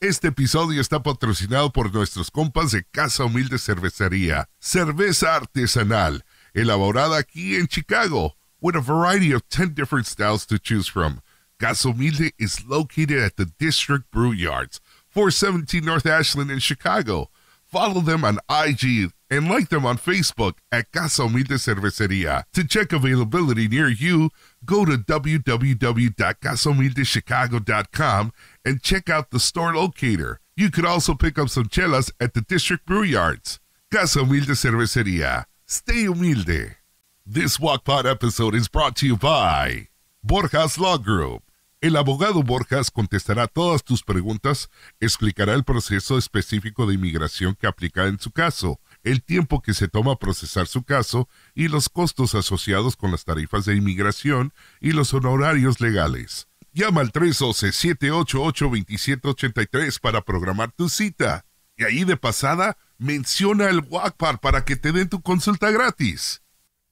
Este episodio está patrocinado por nuestros compas de Casa Humilde Cervecería, cerveza artesanal, elaborada aquí en Chicago, with a variety of 10 different styles to choose from. Casa Humilde is located at the District Brew Yards, 417 North Ashland in Chicago. Follow them on IG and like them on Facebook at Casa Humilde Cerveceria. To check availability near you, go to www.casahumildechicago.com and check out the store locator. You could also pick up some chelas at the District Brew Yards. Casa Humilde Cervecería. Stay humilde. This Walkpot episode is brought to you by Borjas Law Group. El abogado Borjas contestará todas tus preguntas, explicará el proceso específico de inmigración que aplica en su caso, el tiempo que se toma procesar su caso y los costos asociados con las tarifas de inmigración y los honorarios legales. Llama al 312-788-2783 para programar tu cita. Y ahí de pasada, menciona el WACPAR para que te den tu consulta gratis.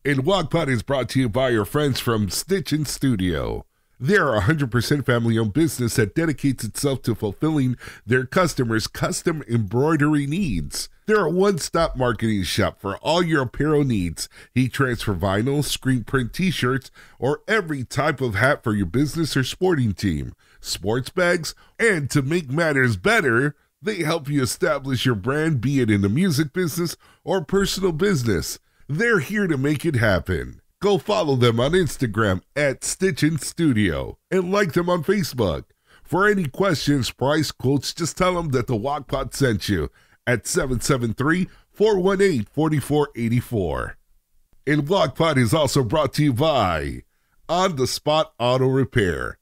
El WACPAR is brought to you by your friends from Stitchin Studio. They're a 100% family owned business that dedicates itself to fulfilling their customers' custom embroidery needs. They're a one stop marketing shop for all your apparel needs heat transfer vinyl, screen print t shirts, or every type of hat for your business or sporting team, sports bags, and to make matters better, they help you establish your brand, be it in the music business or personal business. They're here to make it happen. Go follow them on Instagram at Stitchin Studio and like them on Facebook. For any questions, price quotes, just tell them that the Walkpot sent you at 773 418 4484. And Blockpod is also brought to you by On the Spot Auto Repair.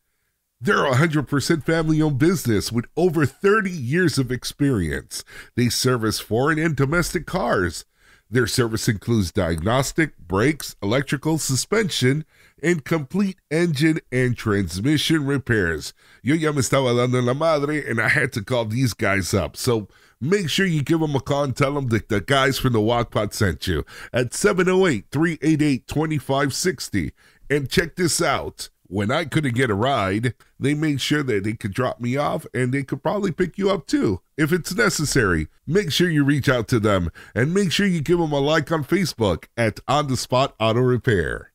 They're a 100% family owned business with over 30 years of experience. They service foreign and domestic cars. Their service includes diagnostic, brakes, electrical, suspension, and complete engine and transmission repairs. Yo ya me estaba dando la madre, and I had to call these guys up. So make sure you give them a call and tell them that the guys from the Wokpot sent you at 708 388 2560. And check this out. When I couldn't get a ride, they made sure that they could drop me off and they could probably pick you up too if it's necessary. Make sure you reach out to them and make sure you give them a like on Facebook at On the Spot Auto Repair.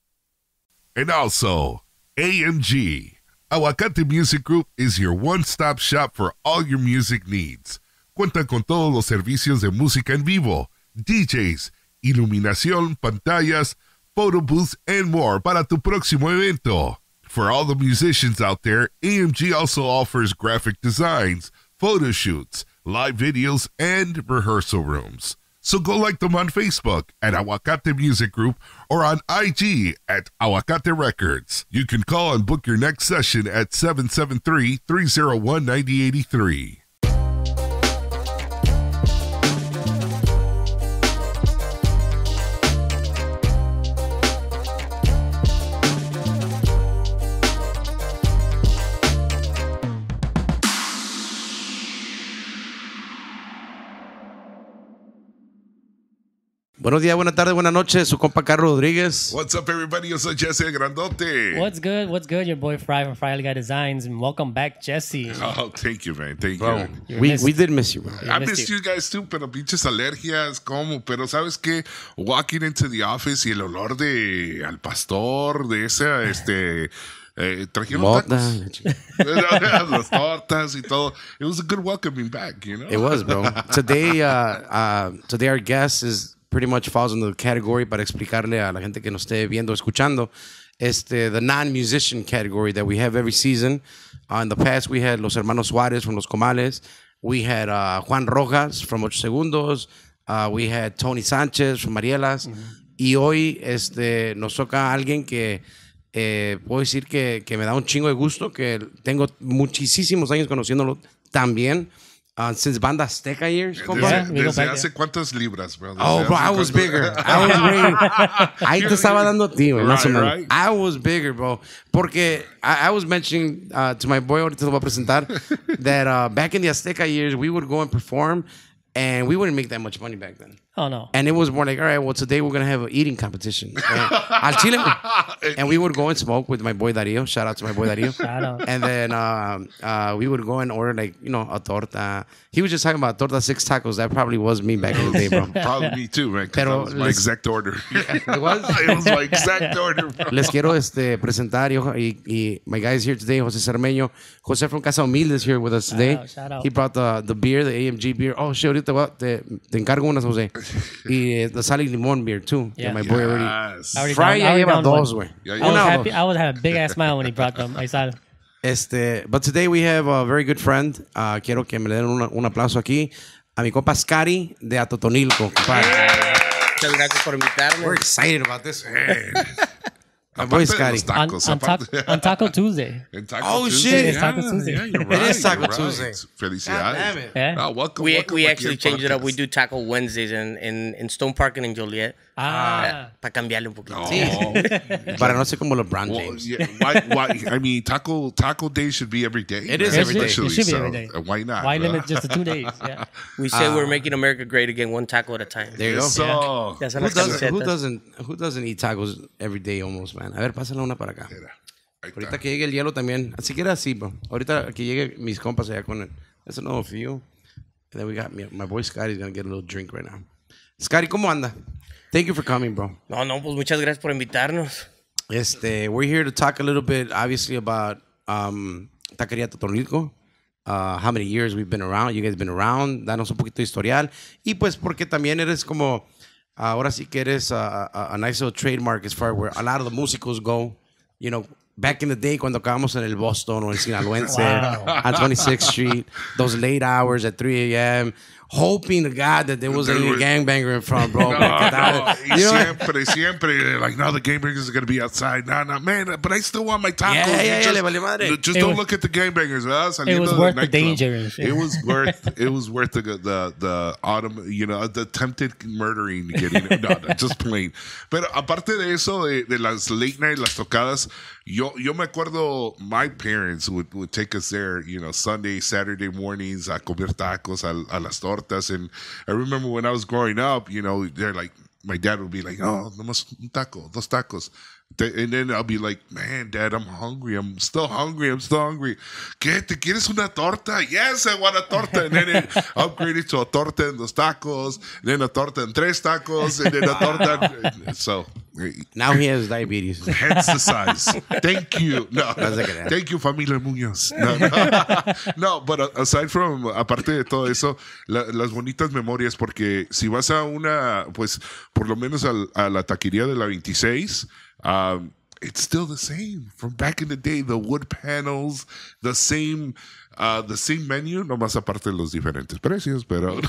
And also, AMG. Awakate Music Group is your one stop shop for all your music needs cuentan con todos los servicios de música en vivo, DJs, iluminación, pantallas, photo booths, and more para tu próximo evento. For all the musicians out there, AMG also offers graphic designs, photo shoots, live videos, and rehearsal rooms. So go like them on Facebook at Awakate Music Group or on IG at Awakate Records. You can call and book your next session at 773 301 9083. Buenos días, buenas tardes, buenas noches. Su compa Carlos Rodríguez. What's up, everybody? Yo soy Jesse Grandote. What's good? What's good? Your boy Fry from Fry Guy Designs, and welcome back, Jesse. Oh, thank you, man. Thank you. We, we, did miss you. I missed, you. guys too, pero pinches alergias, como. Pero sabes que walking into the office y el olor de al pastor, de ese, este. Eh, trajeron las tortas y todo. It was a good welcoming back, you know. It was, bro. Today, uh, uh, today our guest is pretty much falls into the category para explicarle a la gente que nos esté viendo, escuchando. Este, the non-musician category that we have every season. Uh, in the past, we had Los Hermanos Suárez from Los Comales. We had uh, Juan Rojas from Ocho Segundos. Uh, we had Tony Sánchez from Marielas. Y hoy este, nos toca a alguien que eh, puedo decir que, que me da un chingo de gusto, que tengo muchísimos años conociéndolo también. Uh, since Banda Azteca years, compa. Desde, desde hace cuántas libras, bro. oh, bro, I was bigger. I was bigger. Ahí te estaba dando a ti, güey. Right, right. I was bigger, bro. Porque I, I was mentioning uh, to my boy, ahorita lo voy a presentar, that uh, back in the Azteca years, we would go and perform, and we wouldn't make that much money back then. Oh no! And it was more like, all right, well, today we're gonna have an eating competition. Al Chile, and we would go and smoke with my boy Dario. Shout out to my boy Dario. Shout out. And then um, uh, we would go and order like you know a torta. He was just talking about torta six tacos. That probably was me back in the day, bro. probably me too, man. Pero, that was my exact order. it was. it was my exact order. Bro. Les quiero este presentar yo, y, y my guys here today, Jose Cermeño, Jose from Casa Humilde is here with us today. Shout out, shout out. He brought the the beer, the AMG beer. Oh shit, ahorita te, te encargo unas, Jose. y uh, sale limón beer, too. Yeah. my boy yes. already. Fry ya lleva dos, güey. I, was happy. I was had a big ass smile when he brought them. I saw Este, but today we have a very good friend. Uh, quiero que me den un aplauso aquí a mi compa Scary de Atotonilco. Muchas gracias por invitarme. We're excited about this. I'm always Scotty. On, on, ta- on, Taco Tuesday. Taco oh, shit. It's yeah, Taco Tuesday. Yeah, you're right. It is Taco right. Tuesday. Felicidades. Damn it. Yeah. Oh, welcome, we welcome we actually changed it up. We do Taco Wednesdays in, in, in Stone Park and in Joliet. Ah. Eh, para cambiarle un poquito. No. Sí. Para no ser como LeBron Well, James. why, I mean, taco taco day should be every day. It is every day. It should be every day. Why not? Why limit just the two days? Yeah. We say we're ah. making America great again, one taco at a time. There you go. Who doesn't, who doesn't who doesn't eat tacos every day almost, man? A ver, pásala una para acá. Ahorita que llegue el hielo también. Así que era así, bro. Ahorita que llegue mis compas allá con él. That's another you And then we got me, my boy Scotty's gonna get a little drink right now. Scotty, ¿cómo anda? Thank you for coming, bro. No, no, pues muchas gracias por invitarnos. Este, we're here to talk a little bit, obviously, about um, Taquería Totonilco. Uh, how many years we've been around, you guys been around, danos un poquito de historial. Y pues porque también eres como, ahora sí que eres a, a, a nice little trademark as far where a lot of the musicals go, you know, back in the day cuando acabamos en el Boston o en Sinaloense, wow. on 26th Street, those late hours at 3 a.m., hoping to God that there wasn't any gangbanger in front, bro. no, no. you know siempre, siempre, like now the gangbangers are gonna be outside. Nah, nah, man, but I still want my tacos. Yeah, yeah, yeah, just, yeah, vale madre. just don't was, look at the gangbangers. Well, it was worth the, danger. It was worth it was worth the the the autumn, you know, the attempted murdering, getting no, no, just plain. But aparte de eso, de, de las late night, las tocadas. Yo, yo me acuerdo my parents would, would take us there, you know, Sunday, Saturday mornings a comer tacos a, a las torres tortas. And I remember when I was growing up, you know, they're like, my dad would be like, oh, nomás un taco, dos tacos. and then I'll be like, man, dad, I'm hungry. I'm still hungry. I'm still hungry. ¿Qué? ¿Te quieres una torta? Yes, I want a torta. And then it upgraded to a torta en dos tacos, then a torta en tres tacos, and then a torta. so now he has diabetes. Hence the size. Thank you. No, thank you, familia Muñoz. No, no. no but aside from, aparte de todo eso, las bonitas memorias, porque si vas a una, pues por lo menos a, a la taquería de la 26, Um, it's still the same from back in the day. The wood panels, the same, uh, the same menu, no más aparte los diferentes precios, pero,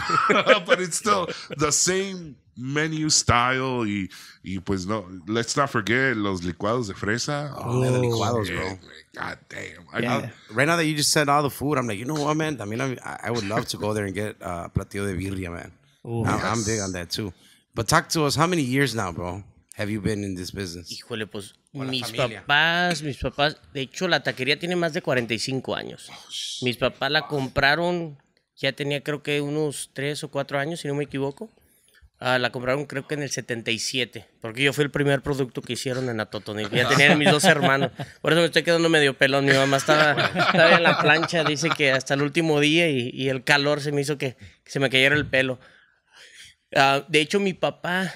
but it's still the same menu style. Y, y pues no, let's not forget los licuados de fresa. Oh, oh the licuados, yeah, bro. God damn. yeah. Right now that you just said all the food, I'm like, you know what, man? I mean, I, I would love to go there and get uh, platillo de birria, man. Ooh, I'm, yes. I'm big on that too. But talk to us, how many years now, bro? have you been in this business? Híjole, pues mis papás, mis papás, de hecho la taquería tiene más de 45 años. Mis papás la compraron, ya tenía creo que unos 3 o 4 años, si no me equivoco. Ah, la compraron creo que en el 77, porque yo fui el primer producto que hicieron en Atotonil. Ya tenían mis dos hermanos. Por eso me estoy quedando medio pelón. Mi mamá estaba, en la plancha, dice que hasta el último día y, el calor se me hizo que, se me cayera el pelo. Ah, de hecho, mi papá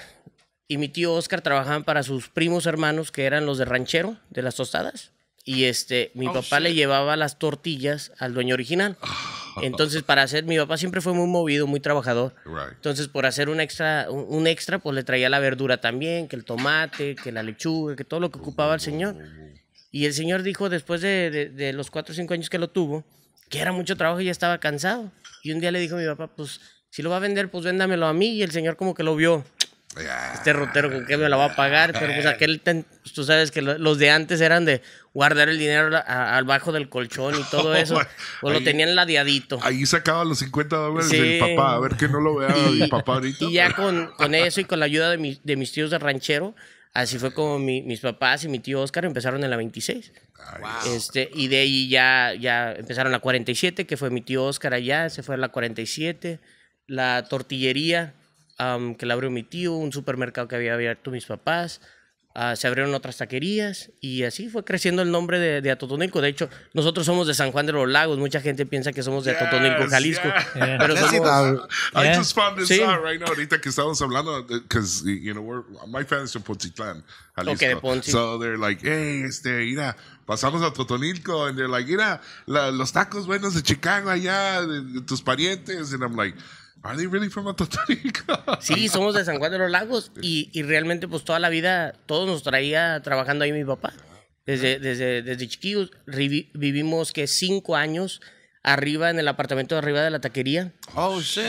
y mi tío Oscar trabajaban para sus primos hermanos que eran los de ranchero, de las tostadas. Y este, mi oh, papá le llevaba las tortillas al dueño original. Entonces, para hacer, mi papá siempre fue muy movido, muy trabajador. Entonces, por hacer un extra, un, extra, pues le traía la verdura también, que el tomate, que la lechuga, que todo lo que ocupaba el señor. Y el señor dijo, después de, de los cuatro o cinco años que lo tuvo, que era mucho trabajo y ya estaba cansado. Y un día le dijo a mi papá, pues, si lo va a vender, pues véndamelo a mí. Y el señor como que lo vio este rotero con qué me la va a pagar, pero pues aquel, tú sabes que los de antes eran de guardar el dinero al bajo del colchón y todo eso, o lo tenían ladeadito. Ahí sacaba los 50 dólares del papá, a ver que no lo vea mi papá ahorita. Y ya con, eso y con la ayuda de, mis tíos de ranchero, así fue como mis papás y mi tío Oscar empezaron en la 26. Este, y de ahí ya, ya empezaron la 47, que fue mi tío Oscar allá, se fue a la 47, la tortillería um, que la abrió mi tío, un supermercado que había abierto mis papás. Uh, se abrieron otras taquerías y así fue creciendo el nombre de, de, Atotonilco. De hecho, nosotros somos de San Juan de los Lagos. Mucha gente piensa que somos de Atotonilco, Jalisco. Pero somos, I just found this out right now. Ahorita que estamos hablando, because, you know, we're, my family's from Poncitlán, Jalisco. de Ponzi. So they're like, hey, este, mira, pasamos a Totonilco. And they're like, mira, los tacos buenos de Chicago allá, de tus parientes. And I'm like really from sí, somos de San Juan de los Lagos y, y, realmente pues toda la vida, todos nos traía trabajando ahí mi papá. Desde, desde, desde chiquillos vivimos que cinco años arriba en el apartamento de arriba de la taquería. Oh, shit.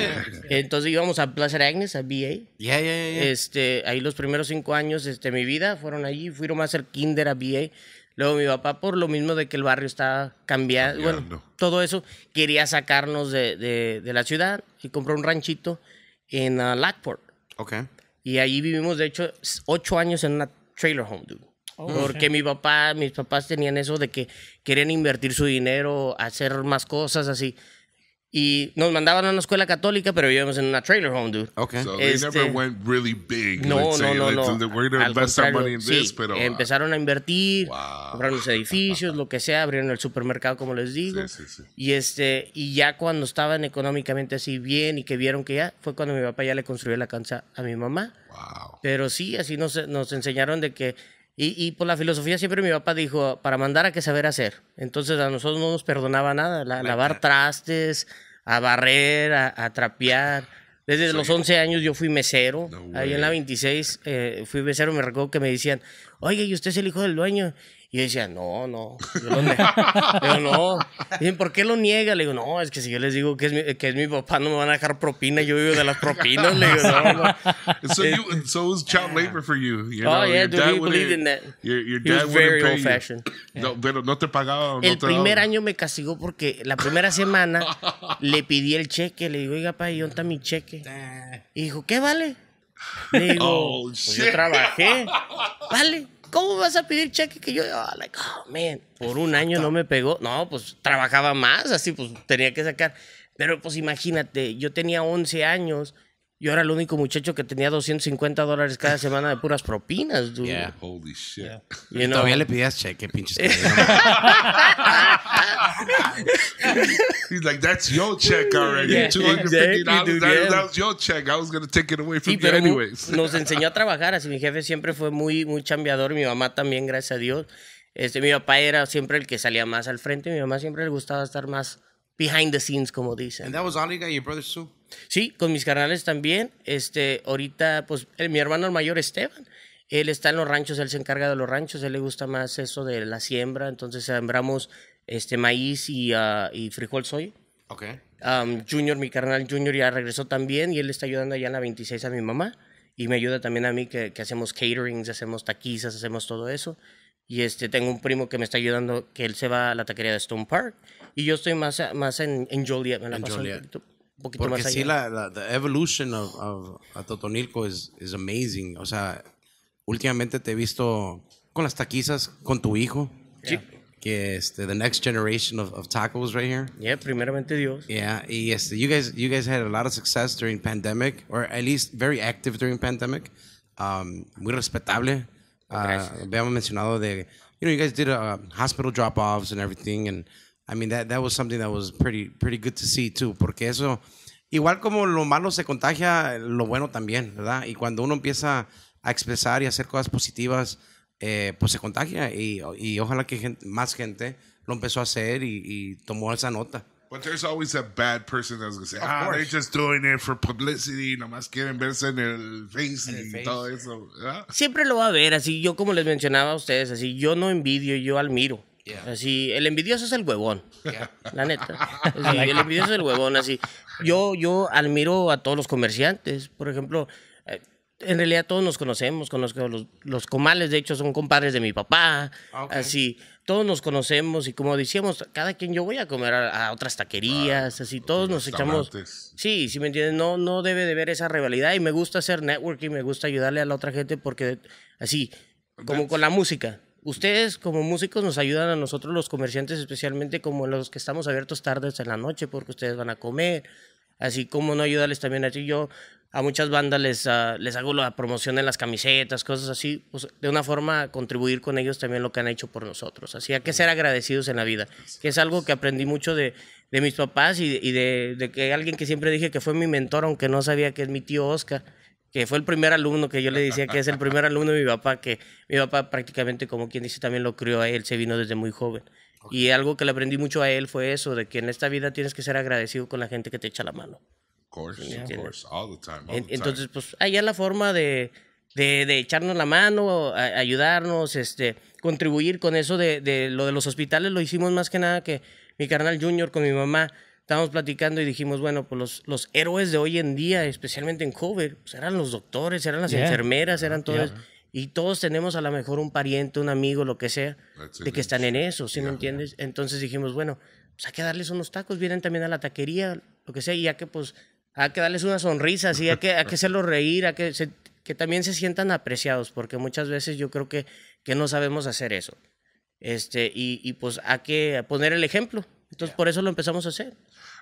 Entonces íbamos a Plaza Agnes, a BA. Yeah, yeah, yeah. Este, ahí los primeros cinco años este, de mi vida fueron allí. Fuimos a hacer kinder a BA. Luego mi papá, por lo mismo de que el barrio estaba cambiado, cambiando, bueno, todo eso, quería sacarnos de, de, la ciudad y compró un ranchito en uh, ah, Lackport. Ok. Y ahí vivimos, de hecho, ocho años en una trailer home, dude. Oh, porque mi papá, mis papás tenían eso de que querían invertir su dinero, hacer más cosas así. Y nos mandaban a una escuela católica, pero vivíamos en una trailer home, dude. Okay. So este, never went really big. No, no, no, empezaron a invertir, compraron los edificios, lo que sea, abrieron el supermercado, como les digo. Sí, sí, y, este, y ya cuando estaban económicamente así bien y que vieron que ya, fue cuando mi papá ya le construyó la cancha a mi mamá. Wow. Pero sí, así nos enseñaron de que y, por pues, la filosofía siempre mi papá dijo, para mandar a que saber hacer. Entonces a nosotros no nos perdonaba nada, lavar trastes, a barrer, a, trapear. Desde los 11 años yo fui mesero. ahí en la 26 eh, fui mesero, me recuerdo que me decían, oye, ¿y usted es el hijo del dueño? Y decía, no, no, yo Digo, no. Dicen, ¿por qué lo niega? Le digo, no, es que si yo les digo que es mi, que es mi papá, no me van a dejar propina, yo vivo de las propinas. Le digo, no, no. So, you, eh, so it was child labor for you. you oh, yeah, dude, he in that. Your, dad old fashioned. No, pero no te pagaba. el primer año me castigó porque la primera semana le pedí el cheque. Le digo, oiga, pa ¿y dónde está mi cheque? Y dijo, ¿qué vale? Le digo, oh, pues yo trabajé. Vale. ¿Cómo vas a pedir cheque que yo, oh, like, oh, man, por un año no me pegó? No, pues trabajaba más, así pues tenía que sacar. Pero pues imagínate, yo tenía 11 años yo era el único muchacho que tenía 250 dólares cada semana de puras propinas, dude. Yeah. Holy shit. Yeah. Todavía le pedías cheque, pinches. He's like, that's your check already. Yeah, $250. that, that, was your check. I was going to take it away from sí, you anyways. Nos enseñó a trabajar. Así mi jefe siempre fue muy, muy chambeador. Mi mamá también, gracias a Dios. Este, mi papá era siempre el que salía más al frente. Mi mamá siempre le gustaba estar más behind the scenes, como dicen. And that was all you got, your brothers too? Sí, con mis carnales también. Este, ahorita, pues, mi hermano mayor Esteban, él está en los ranchos, él se encarga de los ranchos, él le gusta más eso de la siembra, entonces sembramos este maíz y, ah, frijol soy. Ok. Junior, mi carnal Junior ya regresó también y él está ayudando allá en la 26 a mi mamá y me ayuda también a mí que, hacemos caterings, hacemos taquizas, hacemos todo eso. Y este, tengo un primo que me está ayudando, que él se va a la taquería de Stone Park. Y yo estoy más, más en, en Joliet, la en poquito Porque más allá. Sí, la, la the evolution of, of Atotonilco is, is, amazing. O sea, últimamente te he visto con las taquizas con tu hijo. Que este, the next generation of, of, tacos right here. Yeah, primeramente Dios. Yeah, y este, you guys, you guys had a lot of success during pandemic, or at least very active during pandemic. Um, muy respetable. Uh, habíamos mencionado de, you know, you guys did uh, hospital drop-offs and everything, and I mean, that, that was something that was pretty, pretty good to see too, porque eso, igual como lo malo se contagia, lo bueno también, ¿verdad? Y cuando uno empieza a expresar y hacer cosas positivas, eh, pues se contagia y, y ojalá que más gente lo empezó a hacer y, y tomó esa nota. But there's always a bad person that's gonna say, ah, they're just doing it for publicity, más quieren verse en el face y todo eso. Siempre lo va a ver, así yo como les mencionaba a ustedes, así yo no envidio, yo admiro. Así, el envidioso es el huevón. La neta. el envidioso es el huevón. Así, yo, yo admiro a todos los comerciantes. Por ejemplo, eh, en realidad todos nos conocemos. Conozco los, los comales, de hecho, son compadres de mi papá. Ah, así, todos nos conocemos. Y como decíamos, cada quien yo voy a comer a, otras taquerías. así, todos nos echamos. Sí, si me entiendes. No, no debe de haber esa rivalidad. Y me gusta hacer networking, me gusta ayudarle a la otra gente porque, así, como con la música. Ustedes como músicos nos ayudan a nosotros los comerciantes, especialmente como los que estamos abiertos tardes en la noche, porque ustedes van a comer, así como no ayudarles también a ti. Yo a muchas bandas les, ah, hago la promoción en las camisetas, cosas así, pues, de una forma contribuir con ellos también lo que han hecho por nosotros. Así hay que ser agradecidos en la vida, que es algo que aprendí mucho de, mis papás y, de, de, que alguien que siempre dije que fue mi mentor, aunque no sabía que es mi tío Oscar que fue el primer alumno, que yo le decía que es el primer alumno de mi papá, que mi papá prácticamente, como quien dice, también lo crió a él, se vino desde muy joven. Y algo que le aprendí mucho a él fue eso, de que en esta vida tienes que ser agradecido con la gente que te echa la mano. Entonces, pues, allá la forma de, de, echarnos la mano, ayudarnos, este, contribuir con eso de, de lo de los hospitales, lo hicimos más que nada que mi carnal Junior con mi mamá estábamos platicando y dijimos, bueno, pues los, los héroes de hoy en día, especialmente en COVID, pues eran los doctores, eran las enfermeras, eran todos. Y todos tenemos a lo mejor un pariente, un amigo, lo que sea, de que están en eso, ¿sí me entiendes? Entonces dijimos, bueno, pues hay que darles unos tacos, vienen también a la taquería, lo que sea, y ya que pues hay que darles una sonrisa, ¿sí? hay, que, hay que hacerlos reír, hay que, que también se sientan apreciados, porque muchas veces yo creo que, que no sabemos hacer eso. Este, y, y pues hay que poner el ejemplo. Entonces por eso lo empezamos a hacer.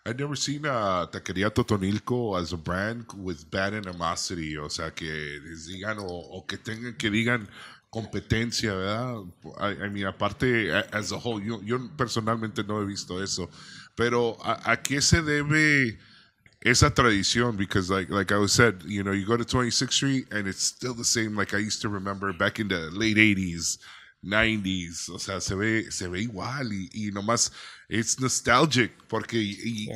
I've never seen a Taquería Totonilco as a brand with bad animosity, o sea, que les digan o, que tengan que digan competencia, ¿verdad? I, I mean, aparte, as a whole, yo, personalmente no he visto eso, pero ¿a, qué se debe esa tradición? Because like, like I said, you know, you go to 26th Street and it's still the same like I used to remember back in the late 80s, 90s, o sea, se ve, se ve igual y nomás It's nostalgic, porque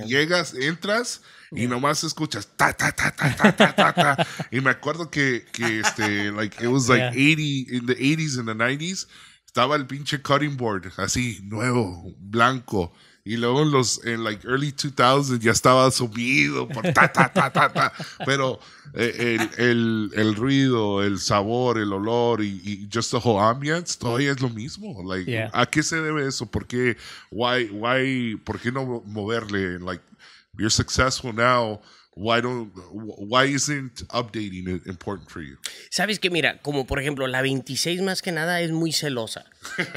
llegas, entras y nomás escuchas ta ta ta ta ta ta ta, y me acuerdo que, que este like it was like 80 in the 80s and the 90s estaba el pinche cutting board así nuevo, blanco y luego en los en like early 2000 ya estaba subido por ta, ta, ta, ta, ta. Pero eh, el, el, el, ruido, el sabor, el olor y, just the whole ambiance todavía es lo mismo. Like, ¿A qué se debe eso? ¿Por qué, why, why, ¿Por qué no moverle? Like, you're successful now. Why don't, why isn't updating important for you? Sabes que mira, como por ejemplo la 26 más que nada es muy celosa,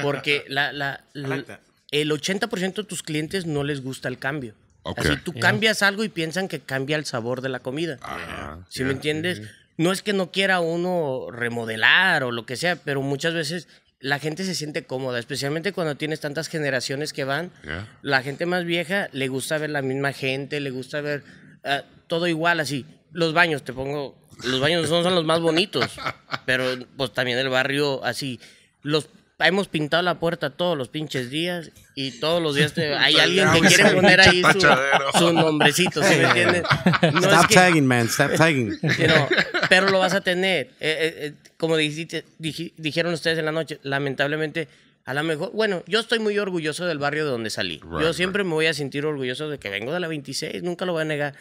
porque la, la, la el 80% de tus clientes no les gusta el cambio. Así tú cambias algo y piensan que cambia el sabor de la comida. Si ah, ¿Sí me entiendes? No es que no quiera uno remodelar o lo que sea, pero muchas veces la gente se siente cómoda, especialmente cuando tienes tantas generaciones que van. La gente más vieja le gusta ver la misma gente, le gusta ver ah, todo igual así. Los baños, te pongo, los baños no son los más bonitos, pero pues también el barrio así. Los, hemos pintado la puerta todos los pinches días y todos los días hay alguien que quiere poner ahí su, nombrecito, ¿sí me entiendes? No stop tagging, man, stop tagging. pero lo vas a tener. Eh, eh, eh, como dijeron ustedes en la noche, lamentablemente, a lo mejor, bueno, yo estoy muy orgulloso del barrio de donde salí. yo siempre me voy a sentir orgulloso de que vengo de la 26, nunca lo voy a negar.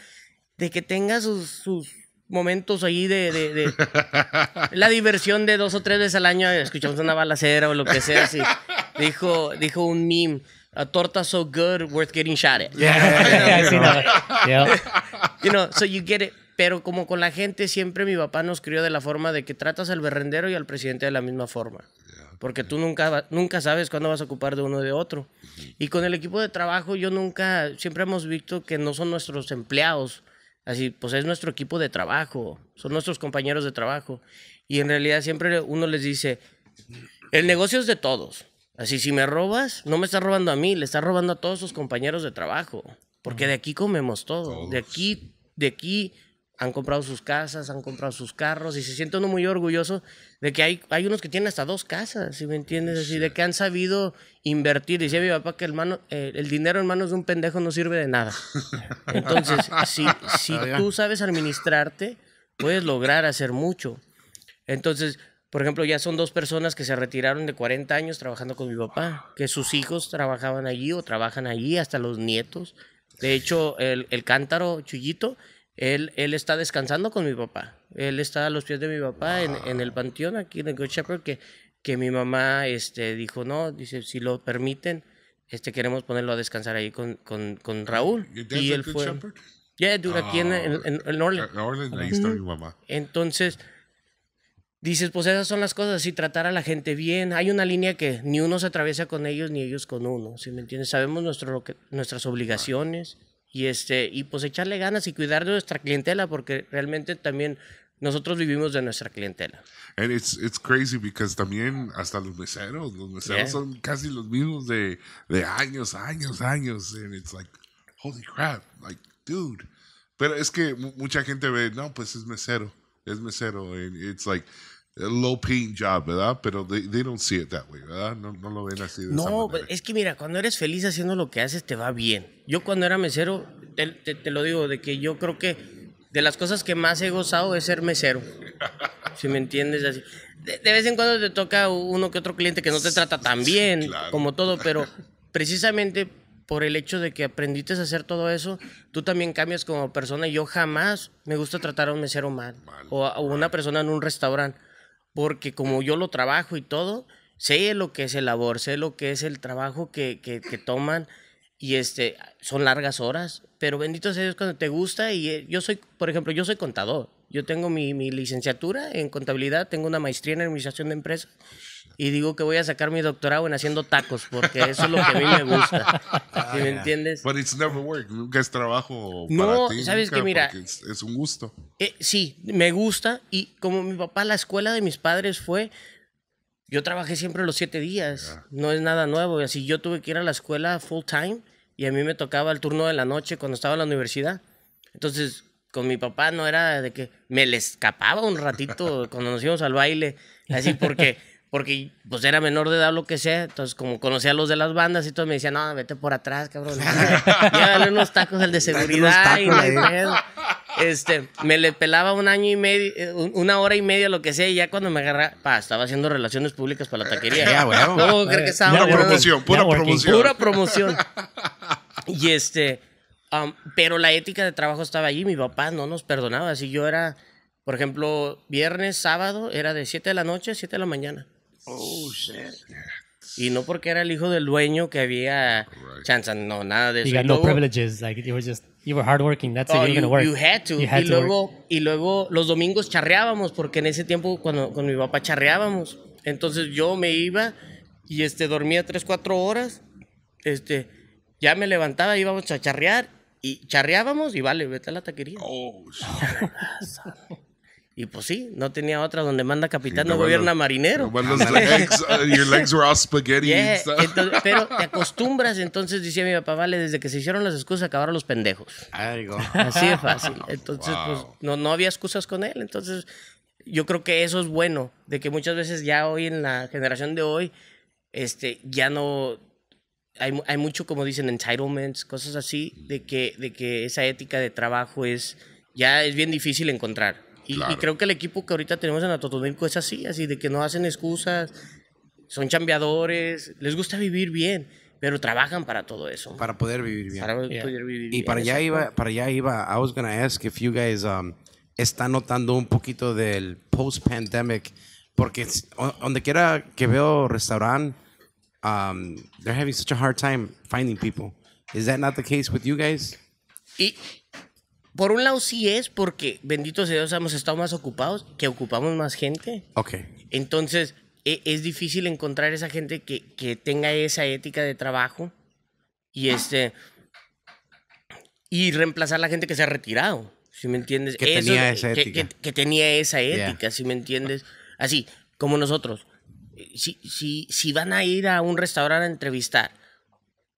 De que tenga sus momentos ahí de, la diversión de dos o tres veces al año, escuchamos una balacera o lo que sea, Dijo, dijo un meme. A torta so good, worth getting shot at. so you get it. Pero como con la gente, siempre mi papá nos crió de la forma de que tratas al berrendero y al presidente de la misma forma. Porque tú nunca, nunca sabes cuándo vas a ocupar de uno o de otro. Y con el equipo de trabajo, yo nunca, siempre hemos visto que no son nuestros empleados, Así, pues es nuestro equipo de trabajo, son nuestros compañeros de trabajo. Y en realidad siempre uno les dice, el negocio es de todos. Así, si me robas, no me estás robando a mí, le estás robando a todos sus compañeros de trabajo. Porque de aquí comemos todo. De aquí, de aquí han comprado sus casas, han comprado sus carros y se siente uno muy orgulloso de que hay, hay unos que tienen hasta dos casas, si me entiendes? Así de que han sabido invertir. Decía mi papá que el, mano, eh, el dinero en manos de un pendejo no sirve de nada. Entonces, si, si tú sabes administrarte, puedes lograr hacer mucho. Entonces, por ejemplo, ya son dos personas que se retiraron de 40 años trabajando con mi papá, que sus hijos trabajaban allí o trabajan allí, hasta los nietos. De hecho, el, el cántaro Chuyito él, está descansando con mi papá. Él está a los pies de mi papá en, el panteón aquí en el Good Shepherd, que, mi mamá este, dijo, no, dice, si lo permiten, este, queremos ponerlo a descansar ahí con, con, con Raúl. ¿Y él fue... ya Yeah, aquí en, ah, en, en, en Orleans. ahí está mi mamá. Entonces, dices, pues esas son las cosas, y tratar a la gente bien. Hay una línea que ni uno se atraviesa con ellos, ni ellos con uno, ¿sí me entiendes? Sabemos nuestro, nuestras obligaciones y, este, y pues echarle ganas y cuidar de nuestra clientela porque realmente también nosotros vivimos de nuestra clientela. And it's, it's crazy because también hasta los meseros, los meseros son casi los mismos de, de años, años, años. And it's like, holy crap, like, dude. Pero es que mucha gente ve, no, pues es mesero, es mesero. And it's like, low paying job, ¿verdad? Pero they, they, don't see it that way, ¿verdad? No, lo ven así No, es que mira, cuando eres feliz haciendo lo que haces, te va bien. Yo cuando era mesero, te, lo digo, de que yo creo que de las cosas que más he gozado es ser mesero. si me entiendes, así. De, vez en cuando te toca uno que otro cliente que no te trata tan bien, como todo, pero precisamente por el hecho de que aprendiste a hacer todo eso, tú también cambias como persona. Yo jamás me gusta tratar a un mesero mal, o a una persona en un restaurante porque como yo lo trabajo y todo, sé lo que es el labor, sé lo que es el trabajo que, que, toman y este, son largas horas, pero bendito sea Dios cuando te gusta y eh, yo soy, por ejemplo, yo soy contador yo tengo mi, licenciatura en contabilidad, tengo una maestría en administración de empresas y digo que voy a sacar mi doctorado en haciendo tacos porque eso es lo que a mí me gusta. ¿Me entiendes? Pero nunca es trabajo. no, sabes que mira, es, un gusto. Eh, sí, me gusta y como mi papá, la escuela de mis padres fue, yo trabajé siempre los siete días, no es nada nuevo. Así yo tuve que ir a la escuela full time y a mí me tocaba el turno de la noche cuando estaba en la universidad. Entonces con mi papá no era de que me le escapaba un ratito cuando nos íbamos al baile, así porque porque pues era menor de edad lo que sea, entonces como conocía a los de las bandas y todo me decían, "No, vete por atrás, cabrón. dale unos tacos al de seguridad." ¿eh? este, me le pelaba un año y medio, eh, una hora y media, lo que sea, y ya cuando me agarraba, estaba haciendo relaciones públicas para la eh, taquería. Ya, promoción, pura promoción. Pura promoción. Y este, pero la ética de trabajo estaba allí, mi papá no nos perdonaba. Si yo era, por ejemplo, viernes, sábado, era de 7 de la noche a 7 de la mañana. Oh, Y no porque era el hijo del dueño que había chance, no, nada de eso. no luego, privileges, like you were just, you were hardworking, that's y, luego, y luego los domingos charreábamos, porque en ese tiempo cuando, con mi papá charreábamos. Entonces yo me iba y este, dormía 3, 4 horas, este, ya me levantaba, íbamos a charrear y charreábamos y vale, vete a la taquería. Oh, y pues sí, no tenía otra donde manda capitán, no, gobierna marinero. Uh, legs were all spaghetti. pero te acostumbras, entonces decía mi papá, vale, desde que se hicieron las excusas acabaron los pendejos. Así de fácil. Entonces, pues no, no había excusas con él. Entonces, yo creo que eso es bueno, de que muchas veces ya hoy en la generación de hoy, este, ya no hay, mucho, como dicen, entitlements, cosas así, de que, de que esa ética de trabajo es, ya es bien difícil encontrar. Y, creo que el equipo que ahorita tenemos en Atotonilco es así, así de que no hacen excusas, son chambeadores, les gusta vivir bien, pero trabajan para todo eso. Para poder vivir bien. Para poder vivir y para allá, iba, para allá iba, I was going to ask if you guys um, están notando un poquito del post-pandemic, porque donde quiera que veo restaurante, um, they're having such a hard time finding people. Is that not the case with you guys? Y por un lado sí es porque, bendito sea Dios, hemos estado más ocupados, que ocupamos más gente. Ok. Entonces, e, es, difícil encontrar esa gente que, que, tenga esa ética de trabajo y este y reemplazar la gente que se ha retirado, si me entiendes? Que tenía esa ética. Que, tenía esa ética, si me entiendes? Así, como nosotros si, si, si van a ir a un restaurante a entrevistar,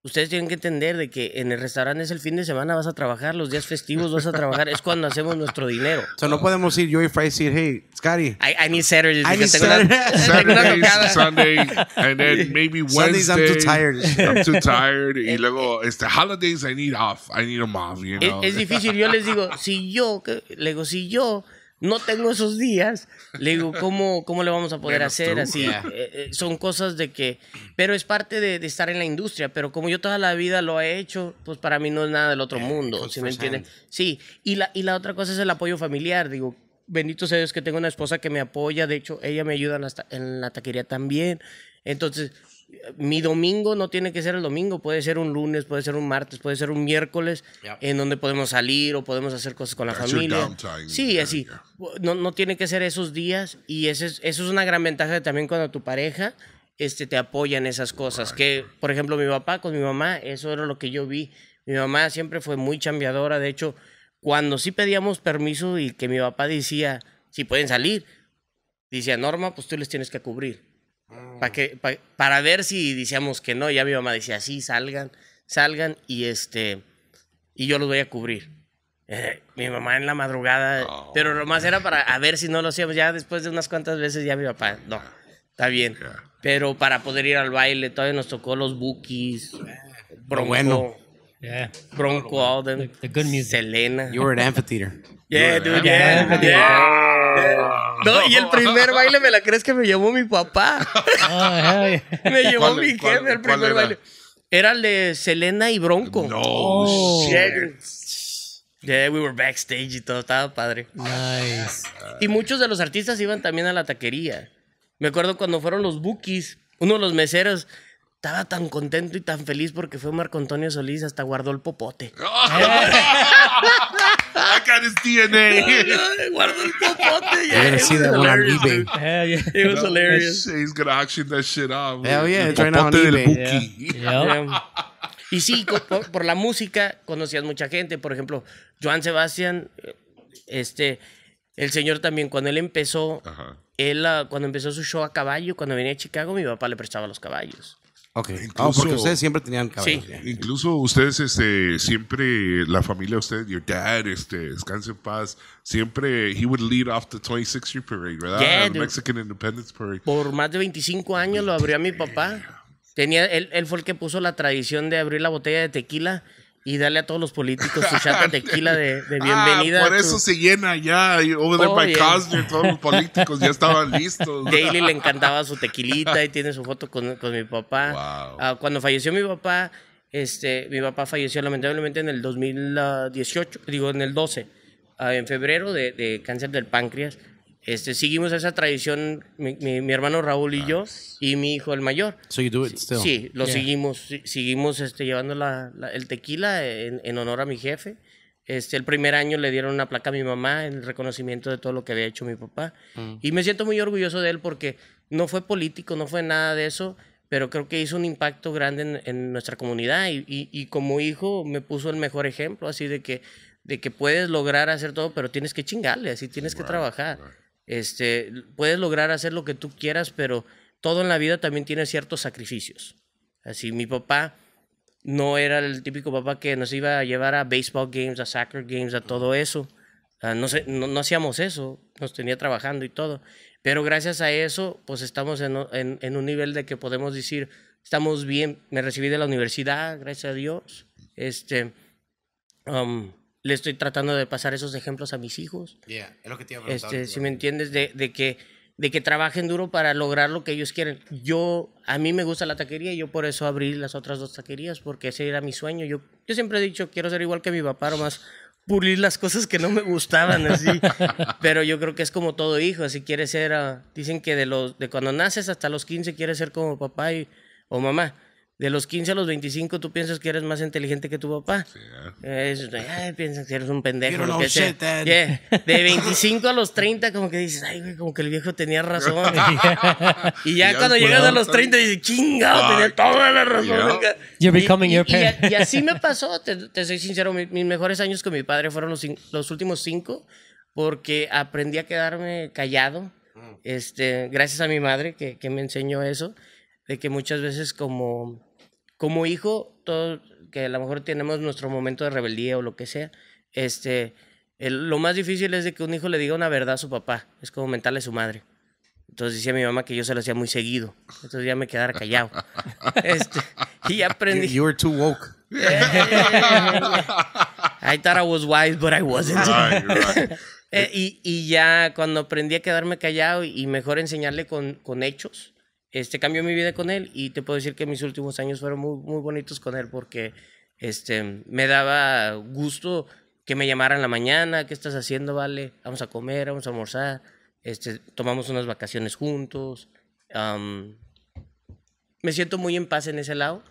ustedes tienen que entender de que en el restaurante es el fin de semana, vas a trabajar, los días festivos vas a trabajar, es cuando hacemos nuestro dinero. O no podemos ir yo y Fry decir, hey, Scotty. I, I need Saturday. I need Saturday. Saturday, Sunday, and then maybe Wednesday. Sundays I'm too tired. I'm too tired. y eh, luego, este, holidays I need off. I need a off, you know. Es, es difícil, yo les digo, si yo, le digo, si yo no tengo esos días. Le digo, ¿cómo, cómo le vamos a poder hacer? Así, eh, eh, son cosas de que, pero es parte de, estar en la industria, pero como yo toda la vida lo he hecho, pues para mí no es nada del otro eh, mundo, pues ¿sí me entienden? Sí, y la, y la otra cosa es el apoyo familiar, digo, bendito sea Dios que tengo una esposa que me apoya, de hecho, ella me ayuda en la taquería también. Entonces, mi domingo no tiene que ser el domingo, puede ser un lunes, puede ser un martes, puede ser un miércoles, en donde podemos salir o podemos hacer cosas con la familia. Sí, así. No, tiene que ser esos días y ese eso es una gran ventaja también cuando tu pareja este, te apoya en esas cosas. Que, por ejemplo, mi papá con mi mamá, eso era lo que yo vi. Mi mamá siempre fue muy chambeadora, de hecho, cuando sí pedíamos permiso y que mi papá decía, si pueden salir, decía, Norma, pues tú les tienes que cubrir Mm. Para para ver si decíamos que no. Ya mi mamá decía, sí, salgan, salgan y este, y yo los voy a cubrir. Eh, mi mamá en la madrugada, oh. pero lo más era para ver si no lo hacíamos. Ya después de unas cuantas veces ya mi papá, no, está bien. Pero para poder ir al baile, todavía nos tocó los bookies, Bronco, bueno. Bronco Alden, Selena. You at amphitheater no, y el primer baile, ¿me la crees que me llevó mi papá? me llevó mi jefe el primer baile. Era el de Selena y Bronco. No, oh. Yeah, we were backstage y todo, estaba padre. Nice. Y muchos de los artistas iban también a la taquería. Me acuerdo cuando fueron los Bookies, uno de los meseros estaba tan contento y tan feliz porque fue Marco Antonio Solís, hasta guardó el popote. Eh. I got his DNA. Guarda el popote. Yeah, You're gonna see that when I'm Hell yeah. It was hilarious. he's gonna auction that shit off. Hell yeah, it's right now on eBay. Yeah. Yeah. Y sí, por, por, la música conocías mucha gente. Por ejemplo, Joan Sebastián, este, el señor también, cuando él empezó, él ah, cuando empezó su show a caballo, cuando venía a Chicago, mi papá le prestaba los caballos. Ok, ah, incluso, ustedes siempre tenían cabello. Sí. Incluso ustedes, este, siempre, la familia de ustedes, your dad, este, descanse en paz, siempre, he would lead off the 26th Street Parade, ¿verdad? the Mexican Independence Parade. Por más de 25 años lo abrió a mi papá. Tenía, él, él fue el que puso la tradición de abrir la botella de tequila y dale a todos los políticos su chata tequila de, ah, bienvenida. por eso se llena ya. todos los políticos ya estaban listos. Daily le encantaba su tequilita y tiene su foto con, mi papá. Ah, cuando falleció mi papá, este, mi papá falleció lamentablemente en el 2018, digo en el 12, ah, en febrero de, de, cáncer del páncreas. Este, seguimos esa tradición, mi, hermano Raúl y yo, y mi hijo el mayor. Sí, lo seguimos, seguimos este, llevando la, el tequila en, honor a mi jefe. Este, el primer año le dieron una placa a mi mamá en reconocimiento de todo lo que había hecho mi papá. Mm. Y me siento muy orgulloso de él porque no fue político, no fue nada de eso, pero creo que hizo un impacto grande en, nuestra comunidad y, y, como hijo me puso el mejor ejemplo, así de que, de que puedes lograr hacer todo, pero tienes que chingarle, así tienes que trabajar. Este, puedes lograr hacer lo que tú quieras, pero todo en la vida también tiene ciertos sacrificios. Así, mi papá no era el típico papá que nos iba a llevar a baseball games, a soccer games, a todo eso. Ah, no, sé no, hacíamos eso, nos tenía trabajando y todo. Pero gracias a eso, pues estamos en, en, un nivel de que podemos decir, estamos bien, me recibí de la universidad, gracias a Dios. Este, um, le estoy tratando de pasar esos ejemplos a mis hijos. es lo que te este, si me entiendes, de, que, de que trabajen duro para lograr lo que ellos quieren. Yo, a mí me gusta la taquería y yo por eso abrí las otras dos taquerías, porque ese era mi sueño. Yo, yo siempre he dicho, quiero ser igual que mi papá, o más pulir las cosas que no me gustaban, así. Pero yo creo que es como todo hijo, si quieres ser, ah, dicen que de, los, de cuando naces hasta los 15 quieres ser como papá o mamá de los 15 a los 25 tú piensas que eres más inteligente que tu papá. ¿eh? Eso, piensas que eres un pendejo. Lo que sea. De 25 a los 30 como que dices, ay, güey, como que el viejo tenía razón. y ya, cuando llegas a los 30 dices, chinga, tenía toda la razón. y, así me pasó, te, soy sincero, mis, mejores años con mi padre fueron los, últimos cinco porque aprendí a quedarme callado. Mm. Este, gracias a mi madre que, que me enseñó eso de que muchas veces como, como hijo, todo, que a lo mejor tenemos nuestro momento de rebeldía o lo que sea, este, lo más difícil es de que un hijo le diga una verdad a su papá, es como mentarle a su madre. Entonces decía mi mamá que yo se lo hacía muy seguido. Entonces ya me quedaba callado. Este, y aprendí. You, were too woke. I thought I was wise, but I wasn't. Eh, y, ya cuando aprendí a quedarme callado y mejor enseñarle con, con hechos, este, cambió mi vida con él y te puedo decir que mis últimos años fueron muy, muy bonitos con él porque este, me daba gusto que me llamaran la mañana, ¿qué estás haciendo, vale? Vamos a comer, vamos a almorzar, este, tomamos unas vacaciones juntos. me siento muy en paz en ese lado.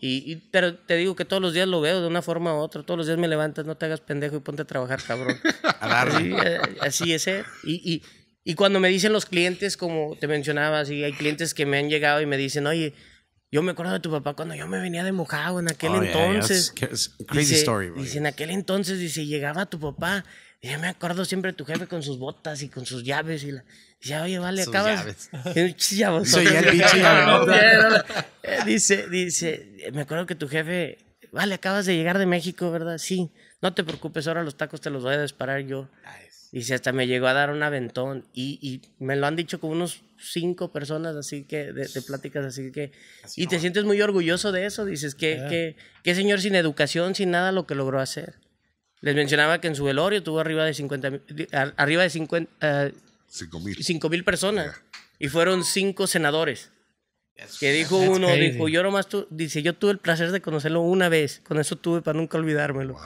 y, pero te digo que todos los días lo veo de una forma u otra. Todos los días me levantas, no te hagas pendejo y ponte a trabajar, cabrón. Así, eh, así, es. Eh. Y, y, y cuando me dicen los clientes, como te mencionaba, sí, hay clientes que me han llegado y me dicen, oye, yo me acuerdo de tu papá cuando yo me venía de mojado en aquel oh, entonces. crazy story, bro. dice, en aquel entonces, dice, llegaba tu papá. Y yo me acuerdo siempre de tu jefe con sus botas y con sus llaves. Y la, oye, vale, sus acabas. Llaves. dice, dice, me acuerdo que tu jefe, vale, acabas de llegar de México, ¿verdad? Sí. No te preocupes, ahora los tacos te los voy a disparar yo. Ay, y hasta me llegó a dar un aventón. Y, me lo han dicho con unos cinco personas, así que, de, pláticas, así que... y te sientes muy orgulloso de eso. Dices, que, ah. señor sin educación, sin nada, lo que logró hacer. Les mencionaba que en su velorio tuvo arriba de 50... Arriba de 50... Uh, ah, mil. personas. Y fueron cinco senadores. Que dijo uno, dijo, yo nomás tú dice, yo tuve el placer de conocerlo una vez, con eso tuve para nunca olvidármelo.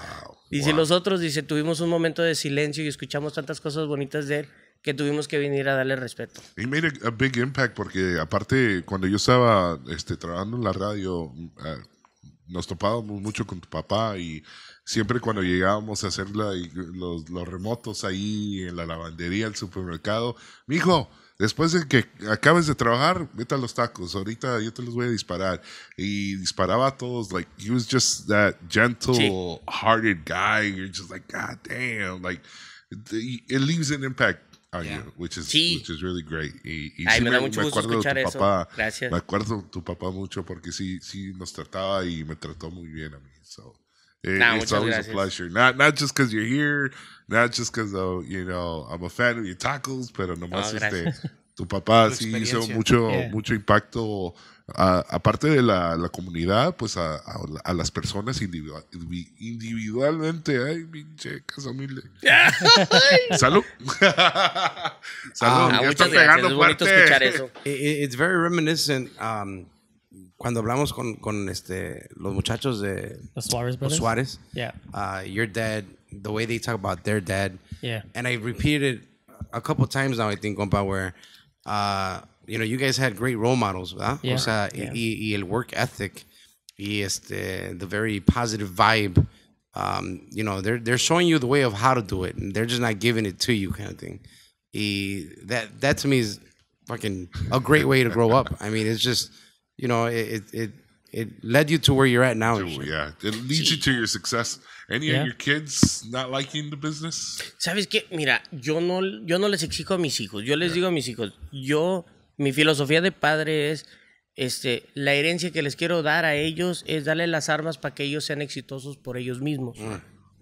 Y dice, los otros, dice, tuvimos un momento de silencio y escuchamos tantas cosas bonitas de él que tuvimos que venir a darle respeto. Y made a, a, big impact porque aparte cuando yo estaba este, trabajando en la radio, mm, eh, nos topábamos mucho con tu papá y siempre cuando llegábamos a hacer la, los, remotos ahí en la lavandería, el supermercado, mi hijo, Después de que acabes de trabajar, vete los tacos. Ahorita yo te los voy a disparar. Y disparaba a todos. Like, he was just that gentle hearted guy. You're just like, God damn. Like, it leaves an impact on you, which is, which is really great. Y, me, da mucho escuchar tu eso. Papá, Gracias. Me acuerdo de tu papá mucho porque sí, sí nos trataba y me trató muy bien a mí. So. It, nah, it's always gracias. a pleasure. Not not just because you're here, not just because oh, you know I'm a fan of your tacos, pero nomás oh, este, tu papá sí hizo mucho yeah. mucho impacto. aparte de la, la comunidad, pues a, a, a las personas individual, individualmente. Ay, pinche Casamile. Salud. Salud. Ah, ya estás pegando fuerte. It, it's very reminiscent. Um, cuando hablamos con, con este, los muchachos de the Suarez brothers. Suarez, yeah. uh, your dad, the way they talk about their dad, yeah. And I repeated a couple times now, I think, compa, where, uh, you know, you guys had great role models, ¿verdad? Yeah. O sea, yeah. y, y el work ethic, y este, the very positive vibe. Um, you know, they're they're showing you the way of how to do it, and they're just not giving it to you, kind of thing. Y that that to me is fucking a great way to grow up. I mean, it's just you know, it, it led you to where you're at now. yeah, it leads you to your success. Any of your kids not liking the business? Sabes qué, mira, yo no, yo no les exijo a mis hijos. Yo les digo a mis hijos, yo, mi filosofía de padre es, este, la herencia que les quiero dar a ellos es darle las armas para que ellos sean exitosos por ellos mismos.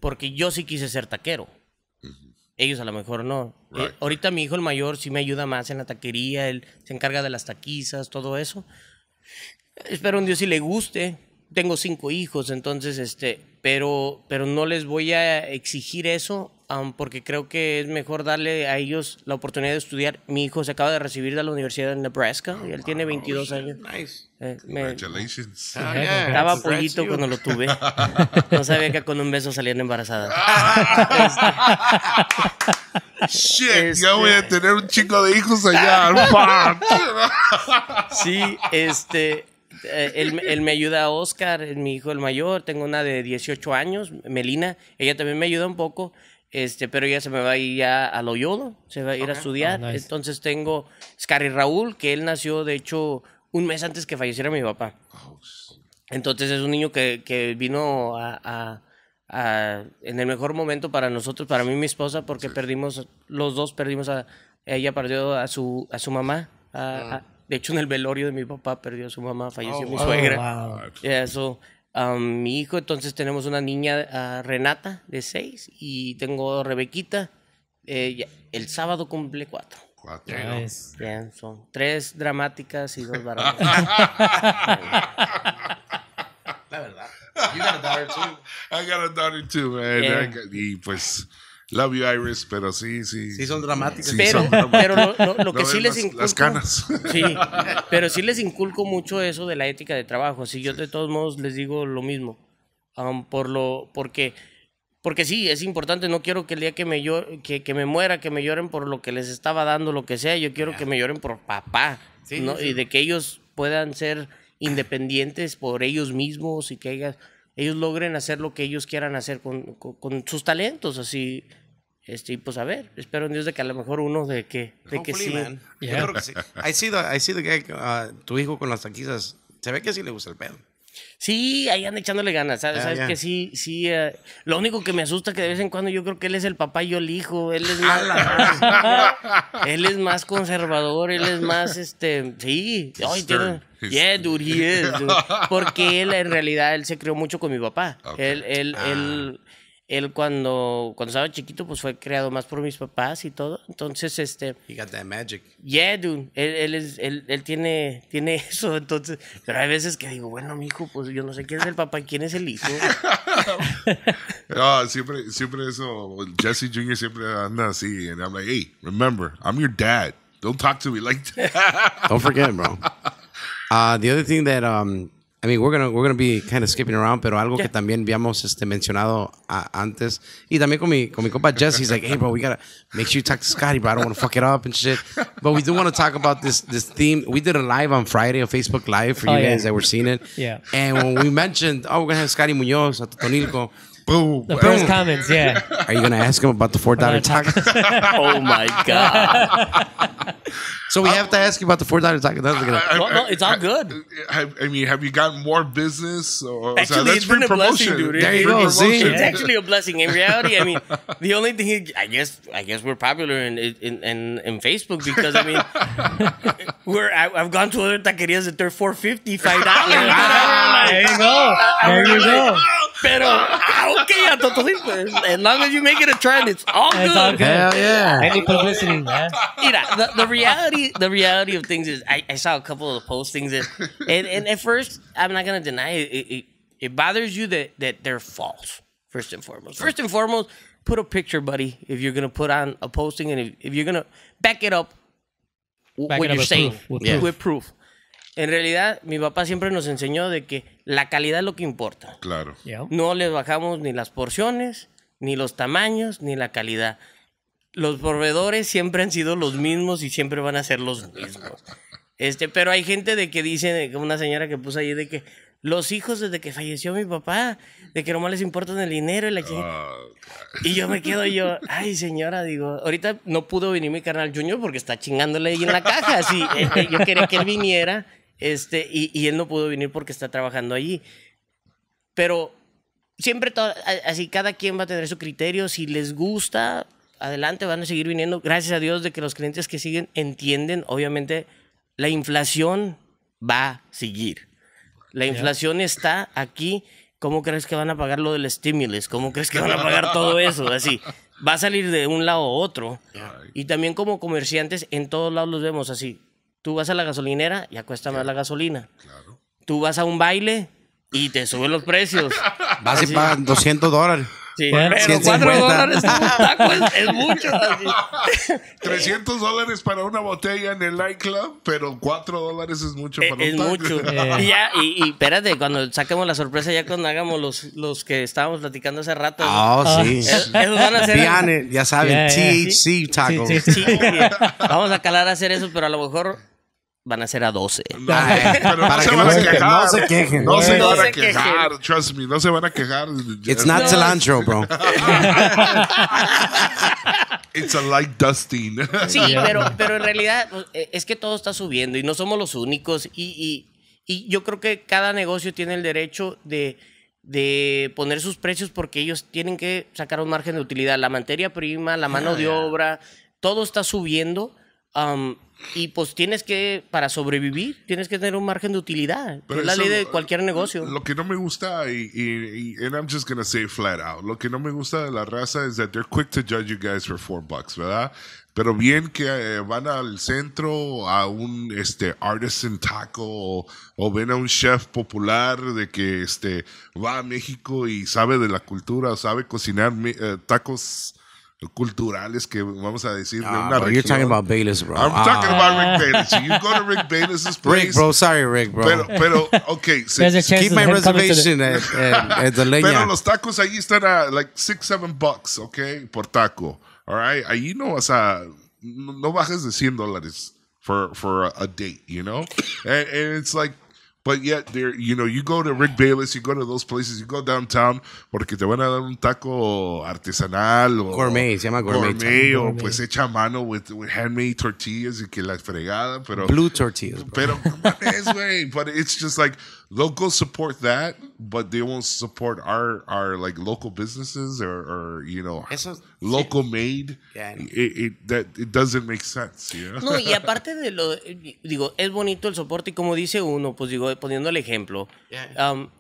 Porque yo sí quise ser taquero. Mm-hmm. Ellos a lo mejor no. Eh, ahorita mi hijo el mayor sí me ayuda más en la taquería, él se encarga de las taquizas, todo eso. Espero un Dios si le guste. Tengo cinco hijos, entonces, este, pero, pero no les voy a exigir eso porque creo que es mejor darle a ellos la oportunidad de estudiar. Mi hijo se acaba de recibir de la Universidad de Nebraska y él oh, tiene 22 años. Nice. Eh, Congratulations. Ah, estaba pollito cuando lo tuve. no sabía que con un beso salían embarazadas. Ah. Este, shit, ya voy a tener un chico de hijos allá. sí, este, eh, él, me ayuda a Oscar, mi hijo el mayor. Tengo una de 18 años, Melina. Ella también me ayuda un poco. Este, pero ella se me va a ir ya a Loyola, se va a ir a estudiar. Oh, Entonces tengo y Raúl, que él nació, de hecho, un mes antes que falleciera mi papá. Entonces es un niño que, vino a, en el mejor momento para nosotros, para mí y mi esposa, porque perdimos, los dos perdimos a, ella perdió a su, a su mamá, a, ah. De hecho, en el velorio de mi papá perdió a su mamá, falleció oh, mi suegra. Oh, wow. mi hijo, entonces tenemos una niña, ah, Renata, de seis, y tengo a Rebequita. Eh, el sábado cumple cuatro. Cuatro. son tres dramáticas y dos baratas. La verdad. You got a daughter too. I got a daughter too, man. y pues. Love you, Iris, pero sí, sí. Sí, son dramáticas. pero, pero lo, que sí les inculco. Las canas. Sí, pero sí les inculco mucho eso de la ética de trabajo. Así yo, de todos modos, les digo lo mismo. por lo, porque, porque sí, es importante. No quiero que el día que me, llor, que, que, me muera, que me lloren por lo que les estaba dando, lo que sea. Yo quiero que me lloren por papá. Sí, Y de que ellos puedan ser independientes por ellos mismos y que ellos logren hacer lo que ellos quieran hacer con, con sus talentos, así este, y pues a ver, espero en Dios de que a lo mejor uno de que, sí. Yo creo que sí. Ah, tu hijo con las taquizas, se ve que sí le gusta el pedo. Sí, ahí andan echándole ganas, ¿sabes? que sí, sí. Eh, lo único que me asusta es que de vez en cuando yo creo que él es el papá y yo el hijo. Él es más. él es más conservador, él es más, este. Sí. Ay, tiene, yeah, dude, he is, Porque él, en realidad, él se crió mucho con mi papá. Él, él, ah. él él cuando, cuando estaba chiquito, pues fue creado más por mis papás y todo. Entonces, este... He got that magic. Yeah, dude. Él, él, es, él, tiene, tiene eso, entonces... Pero hay veces que digo, bueno, mi hijo pues yo no sé quién es el papá y quién es el hijo. siempre, siempre eso... Jesse Jr. siempre anda así. And I'm like, hey, remember, I'm your dad. Don't talk to me like Don't forget, bro. Uh, the other thing that... Um, I mean, we're gonna, we're gonna be kind of skipping around, pero algo yeah. que también habíamos este, mencionado a, antes. Y también con mi, con mi compa Jesse, he's like, hey, bro, we gotta make sure you talk to Scotty, bro. I don't want to fuck it up and shit. But we do want to talk about this this theme. We did a live on Friday, a Facebook Live for oh, you yeah. guys that were seeing it. Yeah. And when we mentioned, oh, we're gonna have Scotty Muñoz at Tonilco. Boom. The first comments, yeah. Are you going to ask him about the four dollar taco? oh my god! so we have to ask you about the four dollar taco. That's gonna. I, I, no, it's all good. I, I mean, have you gotten more business? Or, actually, that's it's been a blessing, dude. There you go. See? It's actually a blessing. In reality, I mean, the only thing I guess I guess we're popular in in in, in Facebook because I mean, we're I, have gone to other taquerias that they're four fifty, five dollars. there you go. There you go. Pero ah, I don't as long as you make it a trend, it's all good. It's all good. Hell yeah. Any publicity, man. You the, the, reality the reality of things is I, I saw a couple of the postings that and, and at first I'm not gonna deny it, it, it, it bothers you that that they're false, first and foremost. First and foremost, put a picture, buddy, if you're gonna put on a posting and if, if you're gonna back it up back what it you're saying proof. With, yeah. proof. with proof. En realidad, mi papá siempre nos enseñó de que la calidad es lo que importa. Claro. No les bajamos ni las porciones, ni los tamaños, ni la calidad. Los proveedores siempre han sido los mismos y siempre van a ser los mismos. Este, pero hay gente de que dice, una señora que puso ahí de que los hijos desde que falleció mi papá, de que nomás les importan el dinero y la gente. Ah, y yo me quedo yo, ay señora, digo, ahorita no pudo venir mi carnal Junior porque está chingándole ahí en la caja, así, yo quería que él viniera este, y, él no pudo venir porque está trabajando allí. Pero siempre, todo, así cada quien va a tener su criterio. Si les gusta, adelante, van a seguir viniendo. Gracias a Dios de que los clientes que siguen entienden, obviamente, la inflación va a seguir. La inflación está aquí. ¿Cómo crees que van a pagar lo del stimulus? ¿Cómo crees que van a pagar todo eso? Así, va a salir de un lado a otro. Y también como comerciantes, en todos lados los vemos así. Tú vas a la gasolinera, y acuesta más la gasolina. Claro. Tú vas a un baile y te suben los precios. Vas y pagas 200 dólares pero cuatro dólares en un taco es, mucho. Así. 300 dólares para una botella en el nightclub, pero 4 dólares es mucho eh, para es, un Es mucho. Eh. Y, ya, y, espérate, cuando saquemos la sorpresa, ya cuando hagamos los, los que estábamos platicando hace rato. Oh, sí. Eh, van a ya saben, THC tacos. Vamos a calar a hacer eso, pero a lo mejor van a ser a 12. No, se van quejen. No se van a quejar. Trust me, no se van a quejar. It's not cilantro, bro. It's a light dusting. Sí, pero, pero en realidad eh, es que todo está subiendo y no somos los únicos. Y, y, yo creo que cada negocio tiene el derecho de, de poner sus precios porque ellos tienen que sacar un margen de utilidad. La materia prima, la mano ah, de obra, todo está subiendo. Um, y pues tienes que, para sobrevivir, tienes que tener un margen de utilidad. Pero es la ley de cualquier eh, negocio. Lo que no me gusta, y, y, I'm just going to say flat out, lo que no me gusta de la raza es that they're quick to judge you guys for four bucks, ¿verdad? Pero bien que eh, van al centro a un este, artisan taco o, ven a un chef popular de que este, va a México y sabe de la cultura, sabe cocinar eh, tacos culturales que vamos a decir de ah, una región. You're talking about Bayless, bro. I'm talking about ah. Rick Bayless. You go to Rick Bayless's place. Rick, bro. Sorry, Rick, bro. Pero, pero okay. keep my reservation at, at, the leña. Pero los tacos allí están a like six, seven bucks, okay, por taco. All right. Allí no vas a, no bajes de 100 dólares for, for a, date, you know? and it's like, But yet, there, you know, you go to Rick Bayless, you go to those places, you go downtown, porque te van a dar un taco artesanal o gourmet, se llama gourmet, gourmet o pues hecha a mano with, with, handmade tortillas y que la fregada, pero blue tortillas, bro. pero es güey, but it's just like locals support that, but they won't support our our like local businesses or, or you know Eso, local made. Yeah, it, it, that, it doesn't make sense. You know? No y aparte de lo digo es bonito el soporte y como dice uno pues digo poniendo el ejemplo. Yeah. Um,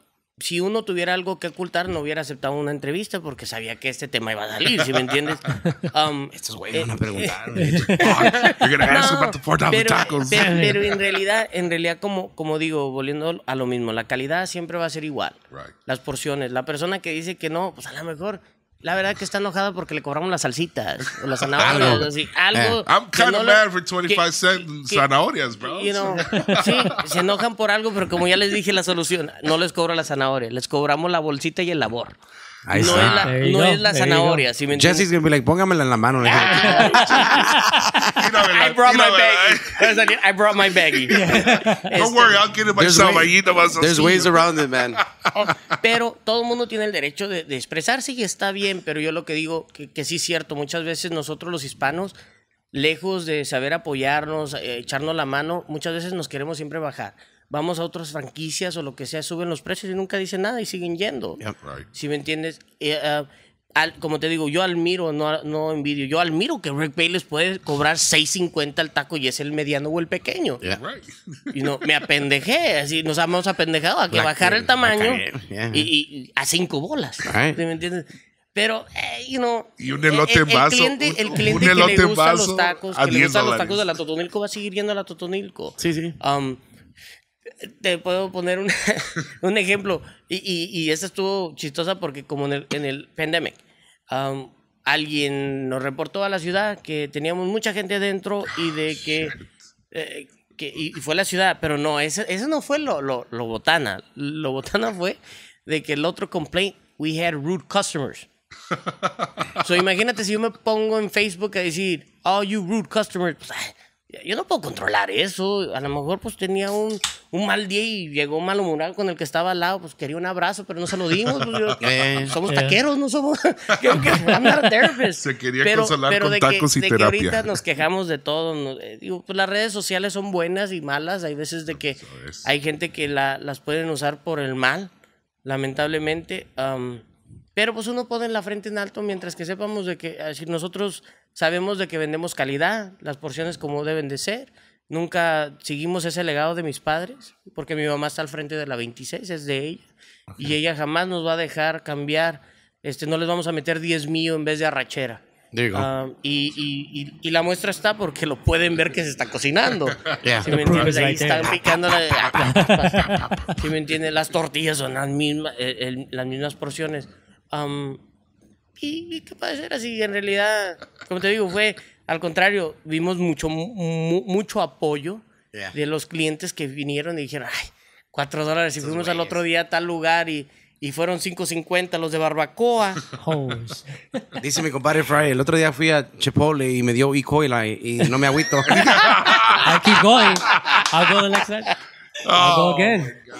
si uno tuviera algo que ocultar, no hubiera aceptado una entrevista porque sabía que este tema iba a salir, si me entiendes? Um, Estos güeyes van a eh, preguntar. Pero en realidad, en realidad como, como digo, volviendo a lo mismo, la calidad siempre va a ser igual. Las porciones. La persona que dice que no, pues a lo mejor la verdad que está enojada porque le cobramos las salsitas o las zanahorias. algo. se enojan por algo, pero como ya les dije la solución, no les cobro las zanahorias, les cobramos la bolsita y el labor no, Es la, no es la zanahoria. Si me Jesse's gonna be like, póngamela en la mano. Le I brought my baggy. I brought my baggy. Este. Don't worry, I'll get it myself. There's ways around it, man. Oh, pero todo el mundo tiene el derecho de, expresarse y está bien, pero yo lo que digo, que, sí es cierto, muchas veces nosotros los hispanos, lejos de saber apoyarnos, eh, echarnos la mano, muchas veces nos queremos siempre bajar vamos a otras franquicias o lo que sea, suben los precios y nunca dicen nada y siguen yendo. Si me entiendes, eh, eh, como te digo, yo admiro, no, no envidio, yo admiro que Rick les puede cobrar 6.50 al taco y es el mediano o el pequeño. Y no, me apendejé, así nos hemos apendejado a que bajar el tamaño y, a cinco bolas. me entiendes? Pero, eh, you know, y un el, cliente, que los tacos, que le los tacos de la Totonilco va a seguir yendo a la Totonilco. Sí, sí. Um, te puedo poner un ejemplo. Y, y, y, esta estuvo chistosa porque como en el, en el pandemic, um, alguien nos reportó a la ciudad que teníamos mucha gente dentro y de ah, que... Eh, que y, fue la ciudad, pero no, eso no fue lo, lo, lo botana. Lo botana fue de que el otro complaint, we had rude customers. so imagínate si yo me pongo en Facebook a decir, oh, you rude customers. Pues, ah, yo no puedo controlar eso. A lo mejor pues tenía un, un mal día y llegó humorado con el que estaba al lado. Pues quería un abrazo, pero no se lo dimos. Pues, eh. somos eh. taqueros, no somos... Se quería consolar pero con de tacos que, y de Que ahorita nos quejamos de todo. Eh, pues, las redes sociales son buenas y malas. Hay veces de que hay gente que las pueden usar por el mal, lamentablemente. pero pues uno pone la frente en alto mientras que sepamos de que ah, si nosotros sabemos de que vendemos calidad, las porciones como deben de ser. Nunca seguimos ese legado de mis padres, porque mi mamá está al frente de la 26, es de ella, y ella jamás nos va a dejar cambiar. Este, no les vamos a meter 10 mil en vez de arrachera. Digo. Ah, y, la muestra está porque lo pueden ver que se está cocinando. Yeah. Si me entiendes, ahí picando. si me entiendes, las tortillas son las mismas, eh, las mismas porciones. Y qué puede ser así en realidad, como te digo, fue al contrario, vimos mucho, mucho apoyo de los clientes que vinieron y dijeron, ay, cuatro dólares y fuimos al otro día a tal lugar y... Y fueron 5.50 los de barbacoa. Dice mi compadre Fry, el otro día fui a Chipotle y me dio E. y no me agüito. I keep going. I'll go the next I'll go oh, again.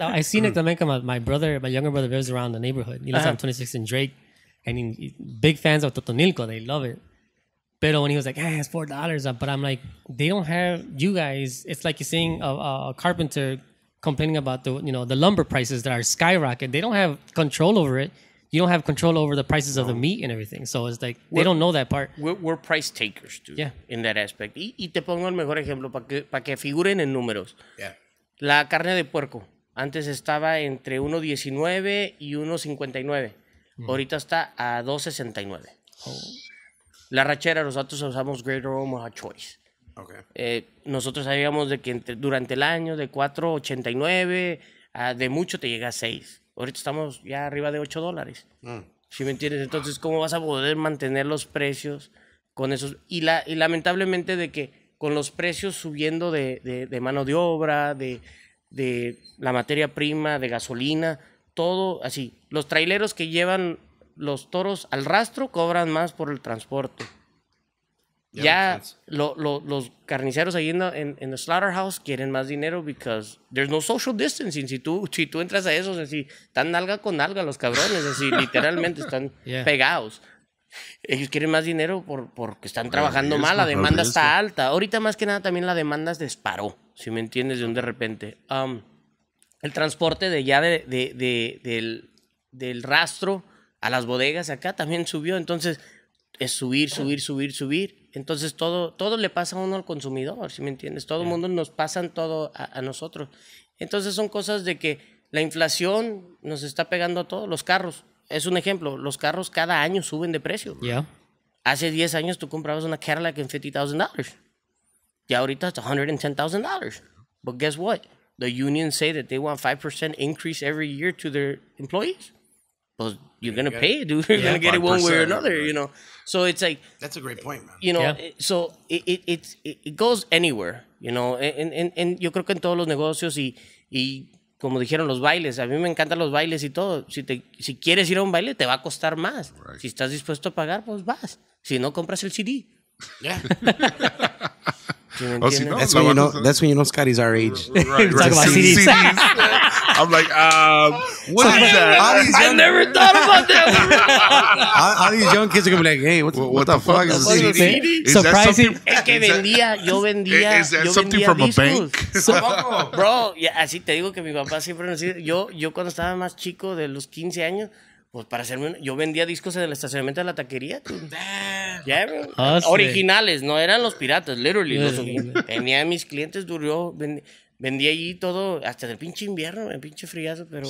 I seen it también my, my brother, my younger brother lives around the neighborhood. He lives uh-huh. on and Drake. And he, big fans of Totonilco. They love it. But when he was like, hey, ah, it's four dollars up, but I'm like, they don't have you guys. It's like you're seeing a, a, carpenter complaining about the you know the lumber prices that are skyrocket. They don't have control over it. you don't have control over the prices of the meat and everything. So it's like they don't know that part. We're, price takers, too, yeah. in that aspect. Y, te pongo el mejor ejemplo para que, figuren en números. Yeah. La carne de puerco antes estaba entre 1.19 y 1.59. Mm. Ahorita está a 2.69. La rachera, nosotros usamos Greater Omaha Choice. Okay. Eh, nosotros sabíamos de que durante el año de 4.89 de mucho te llega a 6. Ahorita estamos ya arriba de 8 dólares. Mm. si me entiendes? Entonces, ¿cómo vas a poder mantener los precios con esos? Y, la, y lamentablemente de que con los precios subiendo de, de mano de obra, de, de, la materia prima, de gasolina, todo así. Los traileros que llevan los toros al rastro cobran más por el transporte ya los carniceros ahí en, en, slaughterhouse quieren más dinero because there's no social distancing. Si tú, si tú entras a esos, así, están nalga con nalga los cabrones, así, literalmente están pegados. Ellos quieren más dinero por, porque están trabajando mal, la demanda está alta. Ahorita más que nada también la demanda se disparó, si me entiendes, de un de repente. Um, el transporte de ya del, del rastro a las bodegas acá también subió, entonces es subir, subir, subir, subir entonces todo, todo le pasa a uno al consumidor, si me entiendes? Todo el mundo nos pasan todo a, nosotros. Entonces son cosas de que la inflación nos está pegando a todos. Los carros, es un ejemplo, los carros cada año suben de precio. Ya. Hace 10 años tú comprabas una Cadillac en $50,000. Y ahorita es $110,000. But guess what? The unions say that they want 5% increase every year to their employees. Pues You're gonna to pay it, dude. You're going gonna get it one way or another. You know. So it's like that's a great point, man. You know, so it, it it, goes anywhere. You know, And yo creo que en todos los negocios y y como dijeron los bailes, a mí me encantan los bailes y todo. Si te si quieres ir a un baile te va a costar más. Si estás dispuesto a pagar, pues vas. Si no compras el CD Yeah. oh, see, no, that's, no, when you know, that's when you know Scotty's our age. Right, right. Talk about CDs. CDs. I'm like, um, what so is like, that? Young, I never thought about that. all, all, these young kids are gonna be like, hey, what, what, what the, fuck, fuck is a CD? CD? Is Surprising. Es que vendía, yo vendía. Is that yo something vendía from discos. bank? So, bro, así te digo que mi papá siempre nos dice, yo, yo cuando estaba más chico, de los 15 años, pues para hacerme. Yo vendía discos en el estacionamiento de la taquería. ya, ah, originales, no eran los piratas, literally. tenía mis clientes, duró. vendía allí todo, hasta del pinche invierno, el pinche friazo, pero.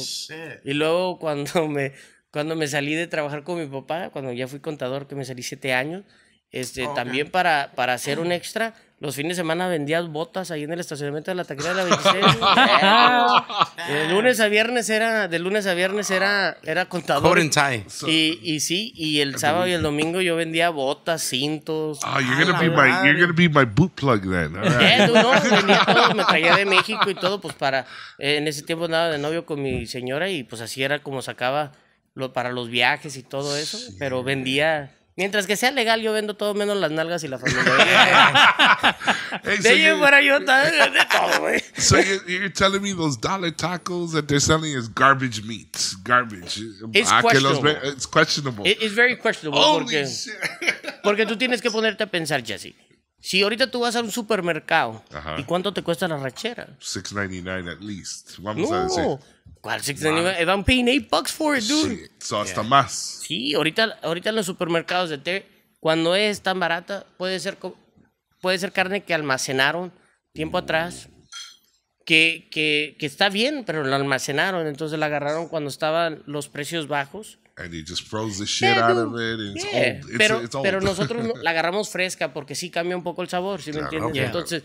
Y luego cuando me, cuando me salí de trabajar con mi papá, cuando ya fui contador, que me salí siete años, este, también para, para hacer un extra los fines de semana vendía botas ahí en el estacionamiento de la taquería de la 26. de lunes a viernes era, de lunes a viernes era, era contador. Y, sí, y el sábado y el domingo yo vendía botas, cintos. Ah, you're gonna, be you're gonna be my boot plug then. Eh, no, vendía todo, me traía de México y todo, pues para, eh, en ese tiempo andaba de novio con mi señora y pues así era como sacaba lo, para los viajes y todo eso, pero vendía Mientras que sea legal, yo vendo todo menos las nalgas y la familia. de ahí fuera yo de todo, güey. So you're, telling me those dollar tacos that they're selling is garbage meat. Garbage. It's ah, questionable. Es it's questionable. It, it's very questionable. Holy porque, porque tú tienes que ponerte a pensar, Jesse. Si ahorita tú vas a un supermercado, ¿y cuánto te cuesta la rachera? $6.99 at least. Vamos a decir. ¿Cuál Van Paying 8 bucks for it, dude. Sí, hasta más. Sí, ahorita, ahorita en los supermercados de té, cuando es tan barata, puede ser, puede ser carne que almacenaron tiempo atrás, que, que, que, está bien, pero la almacenaron, entonces la agarraron cuando estaban los precios bajos. And just froze the shit out of it. pero, pero nosotros la agarramos fresca porque sí cambia un poco el sabor, ¿sí me entiendes? Entonces,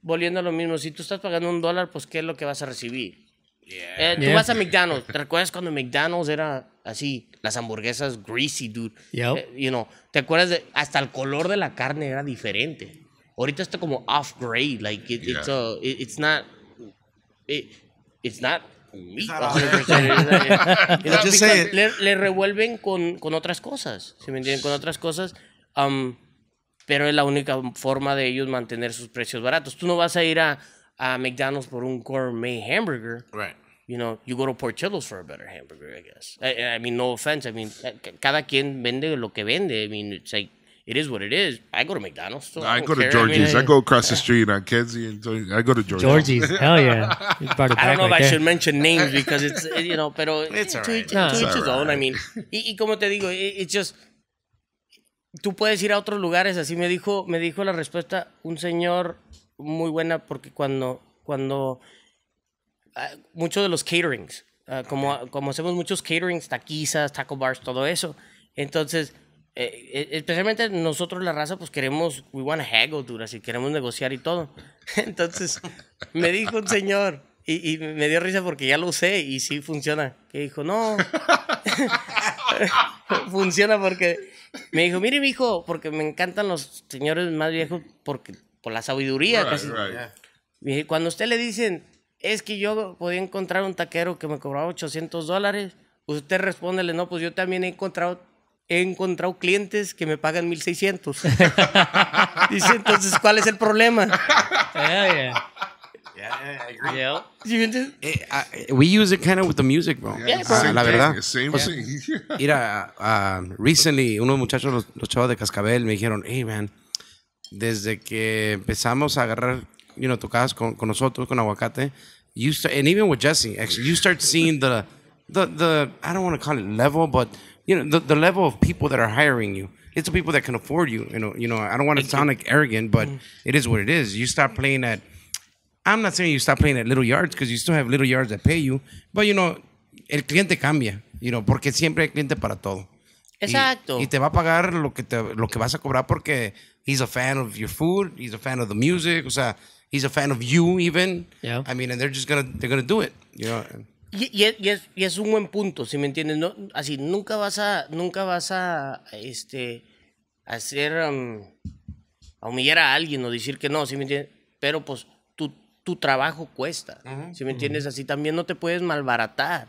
volviendo a lo mismo, si tú estás pagando un dólar, pues ¿qué es lo que vas a recibir? Eh, tú vas a McDonald's. ¿Te acuerdas cuando McDonald's era así? Las hamburguesas greasy, dude. Eh, you know, ¿Te acuerdas? hasta el color de la carne era diferente. Ahorita está como off-grade. Like, uh, it's, not... it's not le, revuelven con, con otras cosas. se me entienden? Con otras cosas. Um, pero es la única forma de ellos mantener sus precios baratos. Tú no vas a ir a a McDonald's por un gourmet hamburger. Right. You know, you go to Portillo's for a better hamburger, I guess. I, I mean, no offense. I mean, cada quien vende lo que vende. I mean, it's like it is what it is. I go to McDonald's. I, go to Georgie's. I, go across the street on Kenzie and I go to Georgie's. Georgie's, hell yeah! I don't know if I should mention names because it's eh, you know, pero it's to, right. to each his own. I mean, y, como te digo, eh, it's just tú puedes ir a otros lugares. Así me dijo, me dijo la respuesta un señor muy buena porque cuando, cuando ah, muchos de los caterings, ah, como, como hacemos muchos caterings, taquizas, taco bars, todo eso, entonces... Eh, eh, especialmente nosotros la raza pues queremos we want a haggle dude así queremos negociar y todo entonces me dijo un señor y, me dio risa porque ya lo sé y sí funciona. Que dijo, no. funciona porque me dijo, mire, mi hijo, porque me encantan los señores más viejos porque por la sabiduría. Cuando usted le dicen, es que yo podía encontrar un taquero que me cobraba 800 dólares, usted responde, no, pues yo también he encontrado he encontrado clientes que me pagan 1600. Dice, entonces, ¿cuál es el problema? Yeah, yeah. Eh, we use it kind of with the music, bro. Ah, la verdad. Same pues, Mira, uh, recently, unos muchachos, los, chavos de Cascabel, me dijeron, hey, man, desde que empezamos a agarrar, you know, tocas con, con nosotros, con Aguacate, you start, and even with Jesse, actually, you start seeing the, the, the I don't want to call it level, but, you know, the, the level of people that are hiring you. It's the people that can afford you. You know, you know. I don't want to sound like arrogant, but mm. it is what it is. You start playing at I'm not saying you stop playing at little yards because you still have little yards that pay you, but you know, el cliente cambia, you know, porque siempre hay cliente para todo. Exacto. Y, y te va a pagar lo que, te, lo que vas a cobrar porque he's a fan of your food. He's a fan of the music. O sea, he's a fan of you even. Yeah. I mean, and they're just gonna they're gonna do it. You Y, es, es, un buen punto, si me entiendes. No, así, nunca vas a, nunca vas a, este, hacer, um, humillar a alguien o decir que no, si me entiendes. Pero pues tu, tu trabajo cuesta, si me entiendes. Así también no te puedes malbaratar.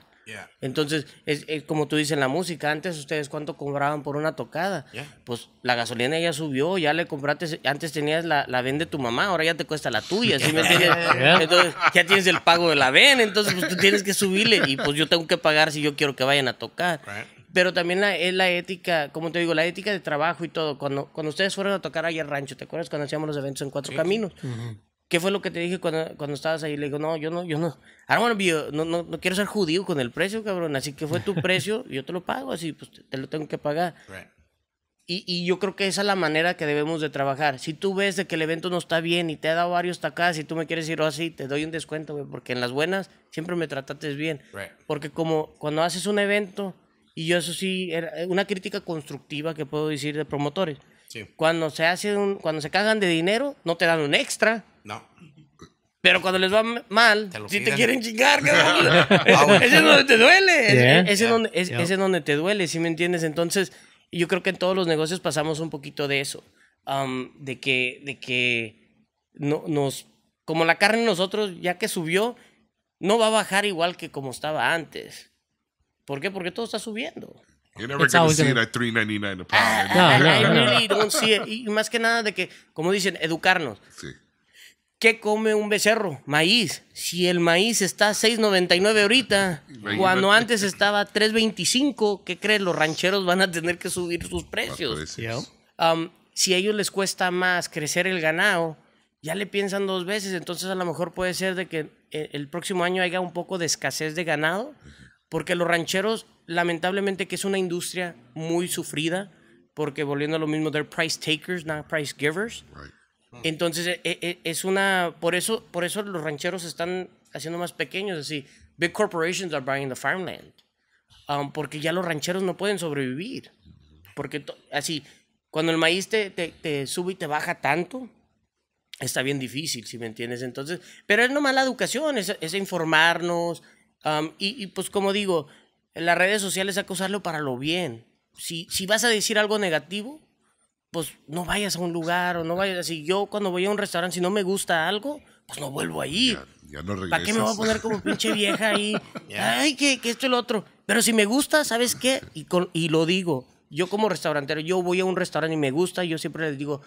Entonces, es, como tú dices, la música, antes ustedes cuánto cobraban por una tocada. Pues la gasolina ya subió, ya le compraste, antes tenías la, la VEN de tu mamá, ahora ya te cuesta la tuya, ya tienes el pago de la VEN, entonces pues, tú tienes que subirle y pues yo tengo que pagar si yo quiero que vayan a tocar. Pero también la, es la ética, como te digo, la ética de trabajo y todo. Cuando, cuando ustedes fueron a tocar allá al rancho, ¿te acuerdas cuando hacíamos los eventos en Cuatro Caminos? ¿Qué fue lo que te dije cuando, cuando estabas ahí? Le digo, no, yo no, yo no. I don't no, no, no, quiero ser judío con el precio, cabrón. Así que fue tu precio, y yo te lo pago, así pues te, lo tengo que pagar. Y, y, yo creo que esa es la manera que debemos de trabajar. Si tú ves de que el evento no está bien y te ha dado varios tacadas y tú me quieres ir así, oh, te doy un descuento, güey, porque en las buenas siempre me tratates bien. Porque como cuando haces un evento, y yo eso sí, era eh, una crítica constructiva que puedo decir de promotores. Cuando se hace un, cuando se cagan de dinero, no te dan un extra. No. Pero cuando les va mal, si te quieren chingar, ah, ese es donde te duele. ¿eh? Ese, es, donde, te duele, ¿sí me entiendes? Entonces, yo creo que en todos los negocios pasamos un poquito de eso. de que, de que no, nos, como la carne nosotros, ya que subió, no va a bajar igual que como estaba antes. ¿Por qué? Porque todo está subiendo. Y más que nada de que, como dicen, educarnos. Sí ¿Qué come un becerro? Maíz. Si el maíz está 6.99 ahorita, cuando antes estaba 3.25, ¿qué crees? Los rancheros van a tener que subir sus precios. Um, si a ellos les cuesta más crecer el ganado, ya le piensan dos veces. Entonces a lo mejor puede ser de que eh, el próximo año haya un poco de escasez de ganado, porque los rancheros, lamentablemente, que es una industria muy sufrida, porque volviendo a lo mismo, they're price takers, not price givers. Right. Entonces, e, e, es una. Por eso, por eso los rancheros están haciendo más pequeños, así. Big corporations are buying the farmland. Um, porque ya los rancheros no pueden sobrevivir. Porque así, cuando el maíz te, te, sube y te baja tanto, está bien difícil, si me entiendes. Entonces, pero es nomás la educación, es, informarnos. Um, y, y, pues como digo, en las redes sociales hay que usarlo para lo bien. Si, si vas a decir algo negativo, pues no vayas a un lugar o no vayas así. Yo cuando voy a un restaurante, si no me gusta algo, pues no vuelvo ahí. Ya, ¿Para qué me voy a poner como pinche vieja ahí? Ay, que, esto y lo otro. Pero si me gusta, ¿sabes qué? Y, con, y lo digo. Yo como restaurantero, yo voy a un restaurante y me gusta, yo siempre les digo,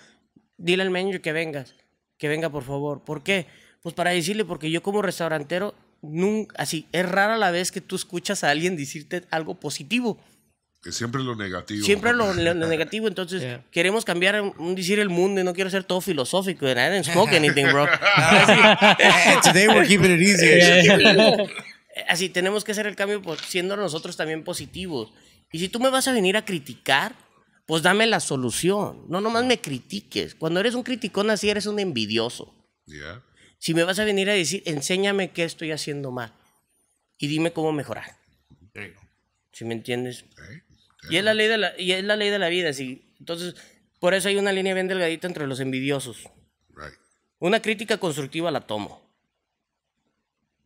dile al manager que vengas, que venga por favor. ¿Por qué? Pues para decirle, porque yo como restaurantero, nunca, así, es rara la vez que tú escuchas a alguien decirte algo positivo. Que siempre lo negativo. Siempre lo, lo, negativo. Entonces, queremos cambiar, decir el mundo y no quiero ser todo filosófico. I didn't smoke anything, bro. Eh, today we're keeping it easy. Eh, así, tenemos que hacer el cambio por, siendo nosotros también positivos. Y si tú me vas a venir a criticar, pues dame la solución. No nomás me critiques. Cuando eres un criticón así, eres un envidioso. Si me vas a venir a decir, enséñame qué estoy haciendo mal y dime cómo mejorar. Si me entiendes? Y es la ley de la, y es la ley de la vida, sí. Entonces, por eso hay una línea bien delgadita entre los envidiosos. Una crítica constructiva la tomo.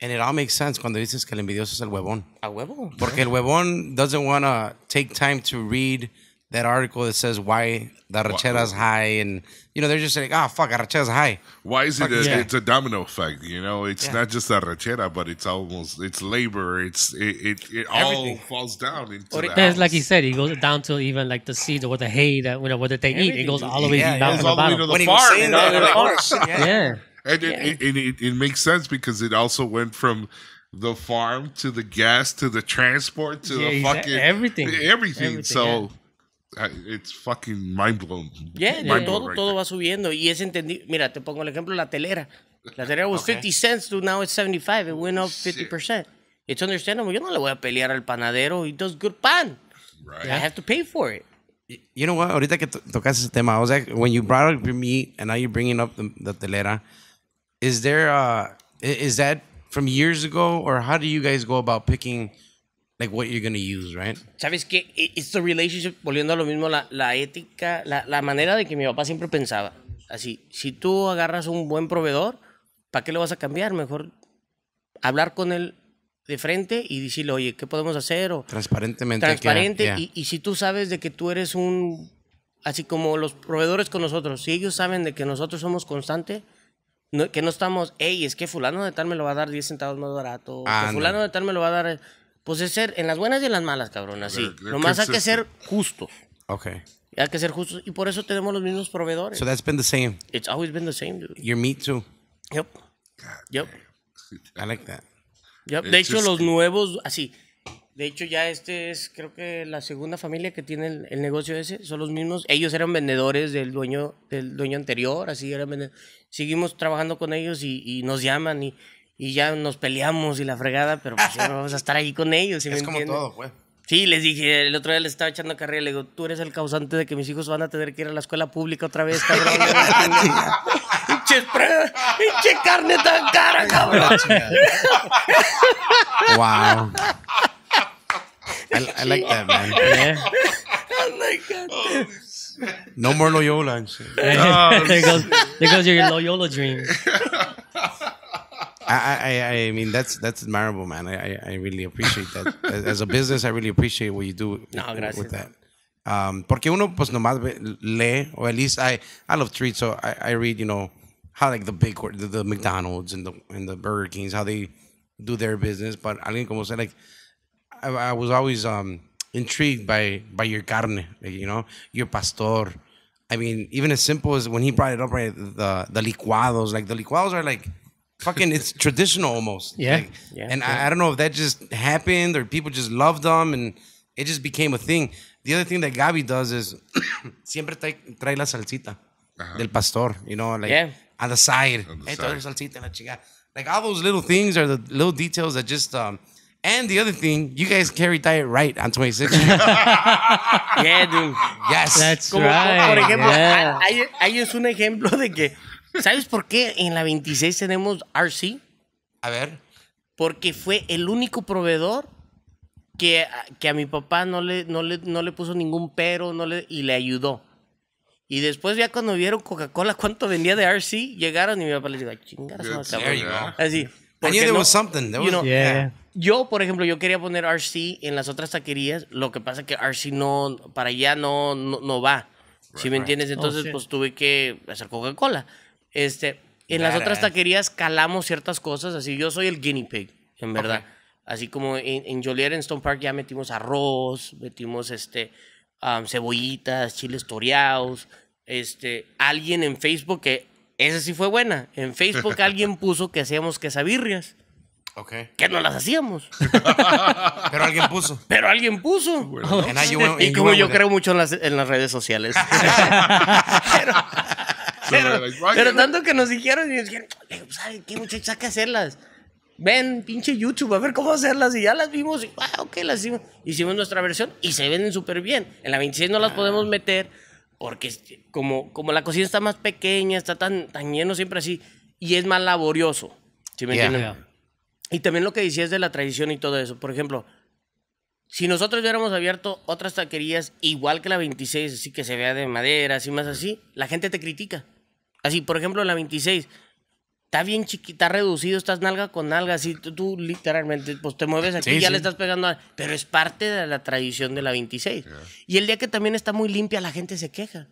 y it all makes sense cuando dices que el envidioso es el huevón. A huevo. Porque el huevón doesn't want to take time to read that article that says why the arrechera's is high and you know they're just saying ah oh, fuck arrechera's high why is fuck it a, yeah. it's a domino effect you know it's yeah. not just arrechera but it's almost it's labor it's it it, it all falls down into it, the like he said it goes down to even like the seeds or the hay that you know what they Everything eat it goes all the way yeah, down to the bottom to the farm, yeah. and it, it, it, it makes sense because it also went from the farm to the gas to the transport to yeah, the fucking everything, everything. everything so yeah. It's fucking mind blown. Yeah, mind todo, blown right todo there. va subiendo. Y es entendido. Mira, te pongo el ejemplo la telera. La telera was okay. 50 cents to now it's 75. It went up 50%. Shit. It's understandable. Yo no le voy a pelear al panadero. He does good pan. Right. I have to pay for it. You know what? Ahorita que to tocaste ese tema, I was like, when you brought up me and now you're bringing up the, the telera, is there, uh, is that from years ago or how do you guys go about picking – like what you're gonna use, right? Sabes que it's the relationship, volviendo a lo mismo, la, la ética, la, la, manera de que mi papá siempre pensaba. Así, si tú agarras un buen proveedor, ¿para qué lo vas a cambiar? Mejor hablar con él de frente y decirle, oye, ¿qué podemos hacer? O, Transparentemente. Transparente. y, y, si tú sabes de que tú eres un. Así como los proveedores con nosotros, si ellos saben de que nosotros somos constante que no estamos, hey, es que fulano de tal me lo va a dar 10 centavos más barato, fulano de tal me lo va a dar pues es ser en las buenas y en las malas, cabrón, así. más hay que ser justo. Ok. Hay que ser justos y por eso tenemos los mismos proveedores. So that's been the same. It's always been the same, dude. Your meat too. Yep. yep. I like that. Yep. de hecho, los nuevos, así. De hecho, ya este es, creo que la segunda familia que tiene el, negocio ese, son los mismos. Ellos eran vendedores del dueño, del dueño anterior, así eran vendedores. Seguimos trabajando con ellos y, y nos llaman y, y ya nos peleamos y la fregada, pero pues ya vamos a estar ahí con ellos. es como todo, güey. Sí, les dije, el otro día les estaba echando carrera, le digo, tú eres el causante de que mis hijos van a tener que ir a la escuela pública otra vez, cabrón. ¡Pinche carne tan cara, cabrón! wow. I, like that, man. Eh. no more Loyola eh. no you're Loyola dream. I, I, I mean that's that's admirable, man. I, I, really appreciate that. As a business, I really appreciate what you do no, with that. Um, porque uno pues nomás lee, or at least I I love treats, so I, I read you know how like the big the, the McDonald's and the and the Burger Kings how they do their business. But alguien como said like I, I was always um, intrigued by by your carne, like, you know, your pastor. I mean, even as simple as when he brought it up, right? The the licuados, like the licuados are like fucking it's traditional almost. Yeah. Like, yeah and yeah. I, I, don't know if that just happened or people just loved them and it just became a thing. The other thing that Gabi does is siempre trae, trae la salsita uh-huh. del pastor, you know, like yeah. on the side. On the side. la chica. Like all those little things are the little details that just um, and the other thing, you guys carry diet right on 26. yeah, dude. Yes. That's Como, right. Por ejemplo, yeah. hay, hay es un ejemplo de que ¿Sabes por qué en la 26 tenemos RC? A ver. Porque fue el único proveedor que, que a mi papá no le, no, le, puso ningún pero no le, y le ayudó. Y después ya cuando vieron Coca-Cola cuánto vendía de RC, llegaron y mi papá le dijo, chingas, no, cabrón. Así. Yo, por ejemplo, yo quería poner RC en las otras taquerías, lo que pasa que RC no, para allá no, no, va. Si me entiendes? Oh, Entonces, pues tuve que hacer Coca-Cola. Este, en las otras taquerías calamos ciertas cosas, así yo soy el guinea pig, en verdad. Así como en, en en Stone Park, ya metimos arroz, metimos este, cebollitas, chiles toreados. Este, alguien en Facebook, que esa sí fue buena, en Facebook alguien puso que hacíamos quesabirrias. Okay. Que no las hacíamos. Pero alguien puso. Pero alguien puso. y como yo creo mucho en las, en las redes sociales. Pero, pero, tanto que nos dijeron y nos dijeron, pues, qué muchachos? Hay que hacerlas. Ven, pinche YouTube, a ver cómo hacerlas. Y ya las vimos. Y, ah, ok, las hicimos. Hicimos nuestra versión y se venden súper bien. En la 26 no las ah. podemos meter porque como, como la cocina está más pequeña, está tan, tan lleno siempre así y es más laborioso. Y también lo que decías de la tradición y todo eso. Por ejemplo, si nosotros hubiéramos abierto otras taquerías igual que la 26, así que se vea de madera, así más así, la gente te critica. Así, por ejemplo, la 26, está bien chiquita, reducido, estás nalga con nalga, así tú, literalmente, pues te mueves aquí y ya le estás pegando, pero es parte de la tradición de la 26. Y el día que también está muy limpia, la gente se queja.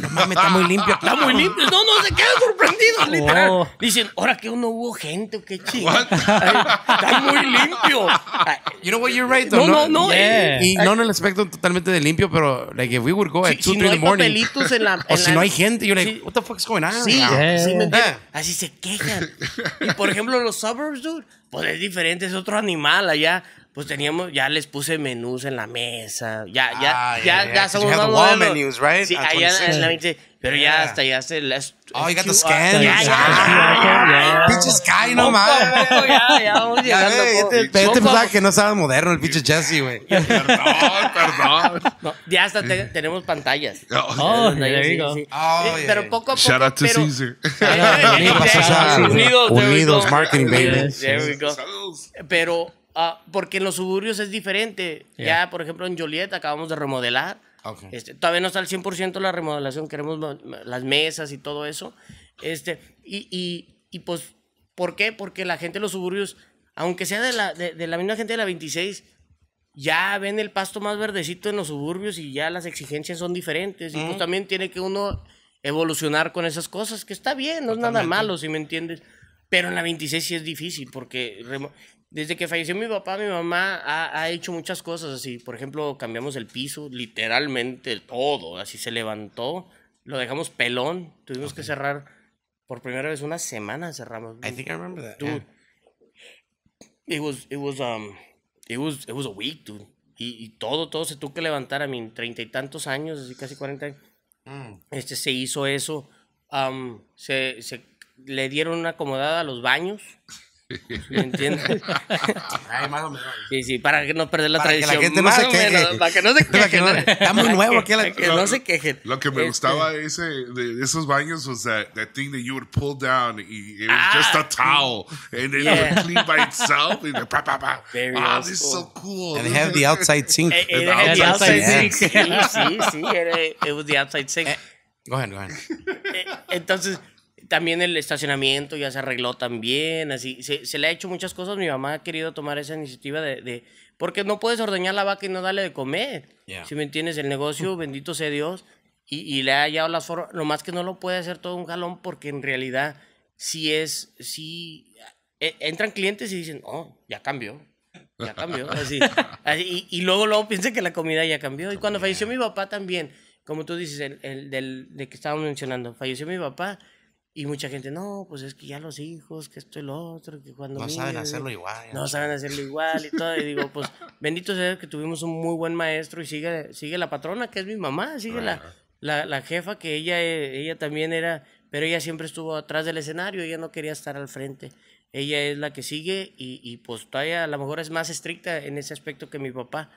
No mames, está muy limpio. Está muy limpio. No, no, se quedan sorprendidos, oh. literal. Dicen, ahora que no hubo gente, qué chido. Está muy limpio. You know what, you're right. No, no, no. Y, no no en el aspecto totalmente de limpio, pero like if we would go at 2:30 2, 3 in the morning. la, o si no hay gente, you're like, sí. what the fuck is going on? Sí, sí me Así se quejan. Y por ejemplo, los suburbs, dude, pues es diferente, es otro animal allá pues teníamos, ya les puse menús en la mesa, ya, ya, ah, ya. yeah, ya, yeah, ya somos más modernos. menus, right? Sí, allá en la mente, pero yeah. ya hasta ya se las. Oh, you got the scan. Ya, ya, Pinche Sky, no mames. Ya, ya, vamos llegando. Este, este pensaba que no estaba moderno el pinche Jesse, güey. Perdón, perdón. No, ya hasta tenemos pantallas. Oh, oh no, sí, sí. Oh, pero poco a poco. Shout out to Caesar. Unidos, Unidos, marketing, baby. There we go. Pero Ah, porque en los suburbios es diferente. Ya, por ejemplo, en Joliet acabamos de remodelar. Este, todavía no está al 100% la remodelación, queremos las mesas y todo eso. Este, y, y, y, pues, ¿por qué? Porque la gente de los suburbios, aunque sea de la, de, la misma gente de la 26, ya ven el pasto más verdecito en los suburbios y ya las exigencias son diferentes. Y pues también tiene que uno evolucionar con esas cosas, que está bien, no es nada malo, si me entiendes. Pero en la 26 sí es difícil, porque desde que falleció mi papá, mi mamá ha, ha, hecho muchas cosas así. Por ejemplo, cambiamos el piso, literalmente todo. Así se levantó, lo dejamos pelón. Tuvimos que cerrar por primera vez una semana cerramos. I think I remember that. Dude, it was it was um, it was it was a week, dude. Y, todo todo se tuvo que levantar a mí treinta y tantos años, así casi cuarenta mm. Este se hizo eso. Um, se, se le dieron una acomodada a los baños. ¿Me entiendes? más o menos. Sí, sí, para que no perder la para tradición. Que la gente no se queje. Menos, para que no se quejen. No, está muy nuevo aquí. que, la, lo, no se quejen. Lo que me este. gustaba ese, de esos baños was that, that thing that you would pull down. And it was ah, just a towel. And then yeah. it would clean by itself. And then, pa, pa, pa. Very ah, this is so cool. And they have the outside sink. Eh, and, and, eh, and the outside, the outside yeah. sink. Sí, sí, sí. It, it was the outside sink. Eh, go ahead, go ahead. Eh, entonces... También el estacionamiento ya se arregló también, así. Se, se, le ha hecho muchas cosas. Mi mamá ha querido tomar esa iniciativa de... de porque no puedes ordeñar la vaca y no darle de comer. Si me entiendes, el negocio, bendito sea Dios, y, y le ha hallado las formas. Lo más que no lo puede hacer todo un jalón porque en realidad si es... si e, entran clientes y dicen, oh, ya cambió ya cambió. Así, así y, y, luego, luego piensa que la comida ya cambió. Y cuando falleció mi papá también, como tú dices, el, el del, de que estábamos mencionando, falleció mi papá y mucha gente, no, pues es que ya los hijos, que esto y lo otro, que cuando... No saben hacerlo igual. No saben hacerlo igual y todo. Y digo, pues bendito sea Dios que tuvimos un muy buen maestro y sigue, sigue la patrona, que es mi mamá, sigue la, la, jefa, que ella, eh, ella también era, pero ella siempre estuvo atrás del escenario, ella no quería estar al frente. Ella es la que sigue y, pues todavía a lo mejor es más estricta en ese aspecto que mi papá.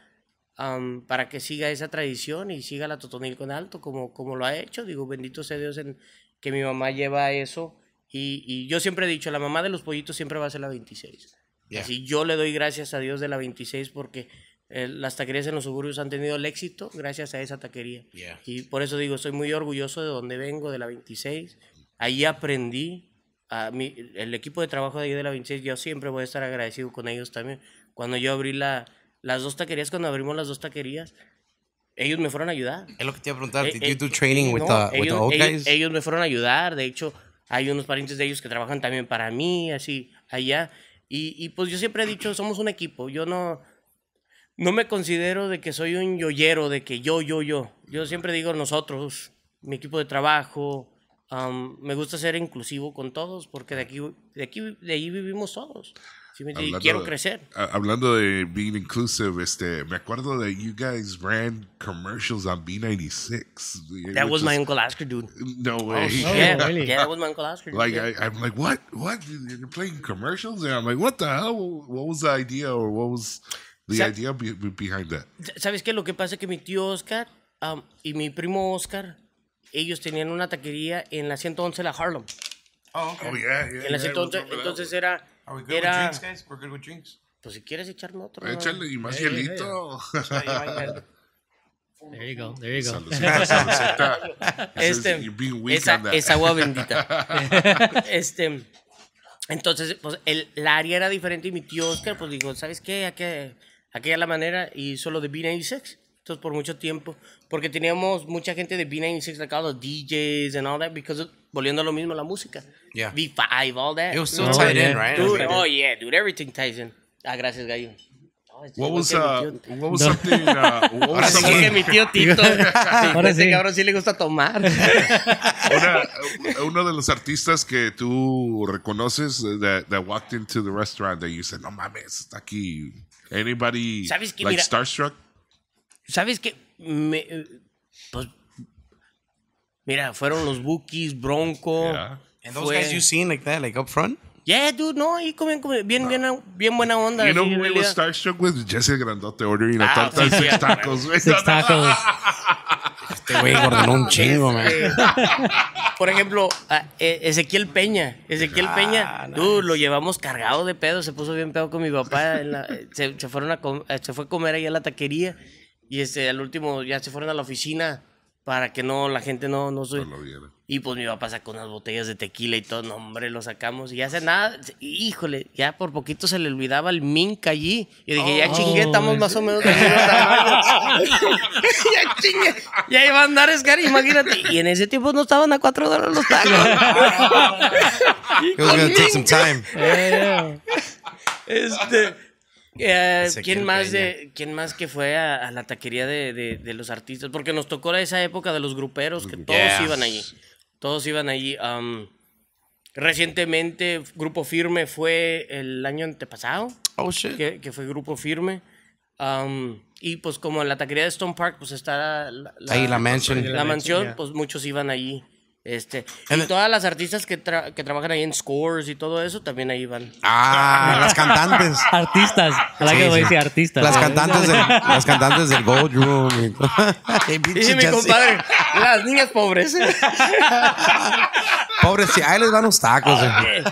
para que siga esa tradición y siga la Totonil con alto como, como lo ha hecho. Digo, bendito sea Dios en, que mi mamá lleva eso. Y, yo siempre he dicho, la mamá de los pollitos siempre va a ser la 26. y Así yo le doy gracias a Dios de la 26 porque eh, las taquerías en los suburbios han tenido el éxito gracias a esa taquería. Y por eso digo, estoy muy orgulloso de donde vengo, de la 26. Ahí aprendí. A mi, el equipo de trabajo de ahí de la 26, yo siempre voy a estar agradecido con ellos también. Cuando yo abrí la, las dos taquerías, cuando abrimos las dos taquerías, ellos me fueron a ayudar. Es lo que te iba a preguntar. Did training with, ellos, ellos, me fueron a ayudar. De hecho, hay unos parientes de ellos que trabajan también para mí, así, allá. Y, y pues yo siempre he dicho, somos un equipo. Yo no, no me considero de que soy un yoyero, de que yo, yo, yo. Yo siempre digo nosotros, mi equipo de trabajo. Um, me gusta ser inclusivo con todos porque de aquí, de aquí, de ahí vivimos todos y quiero crecer. hablando de being inclusive, este, me acuerdo de you guys ran commercials on B96. That was my Uncle Oscar, dude. No oh, way. Oh, yeah, really? yeah, that was my Uncle Oscar. Dude. Like, I'm I, I'm like, what? What? You're playing commercials? And I'm like, what the hell? What was the idea or what was the idea behind that? ¿Sabes qué? Lo que pasa es que mi tío Oscar y mi primo Oscar, ellos tenían una taquería en la 111 de la Harlem. Oh, okay. oh yeah, En la 111, entonces era Are we good era... with drinks, guys? We're good with drinks. Pues si quieres echarme otro. Échale y más eh, hielito. Eh, eh. Ahí va. There you go, there you go. Salucita, salucita. Este, esa, esa, agua bendita. este, entonces, pues el, la área era diferente y mi tío Oscar, pues digo, ¿sabes qué? Aquella, aquella la manera y solo de B96. Entonces, por mucho tiempo, porque teníamos mucha gente de B96, like all the DJs and all that, because volviendo a lo mismo la música. Yeah. V5, all that. It was still no, in, right? oh yeah, dude, everything ties in. Ah, gracias, Gallo. Uh, what was, uh, what was no. something? what was Ahora something? sí que mi tío Tito. Ahora este sí. cabrón sí le gusta tomar. Una, uh, uno de los artistas que tú reconoces uh, that, that walked into the restaurant that you said, no mames, está aquí. Anybody ¿Sabes que, like mira, starstruck? ¿Sabes qué? Me, pues Mira, fueron los Bookies, Bronco. Yeah. And those guys you seen like that, like up front? Yeah, dude, no, ahí comen, bien, bien, bien buena onda. You know who we starstruck with? Jesse Grandote ordering a ah, torta de six tacos. six tacos. este güey ordenó un chingo, man. Por ejemplo, e, Ezequiel Peña. Ezequiel ah, Peña, dude, lo llevamos cargado de pedo. Se puso bien pedo con mi papá. se, fueron a eh, fue a comer ahí a la taquería. Y este, al último ya se fueron a la oficina para que no la gente no, no se... y pues mi papá sacó unas botellas de tequila y todo, no, hombre, lo sacamos. Y hace nada, híjole, ya por poquito se le olvidaba el minca allí. Y dije, ya oh, chingué, estamos más o menos Ya chingué, ya iba a andar Scar, imagínate. Y en ese tiempo no estaban a cuatro dólares los tacos. It was take some time. Este... Eh, ¿quién, más de, ¿Quién más que fue a, la taquería de, los artistas? Porque nos tocó esa época de los gruperos que todos iban allí. Todos iban allí. Um, recientemente, Grupo Firme fue el año antepasado. Oh, que, fue Grupo Firme. Um, y pues como en la taquería de Stone Park, pues está la, Ahí, la mansión. La mansión, pues muchos iban allí. Este, y todas las artistas que, que trabajan ahí en scores y todo eso también ahí van. Ah, las cantantes. Artistas. La que voy a decir artistas. Las cantantes, de las cantantes del Gold Y mi compadre, las niñas pobres. pobres, ahí les van los tacos. Eh.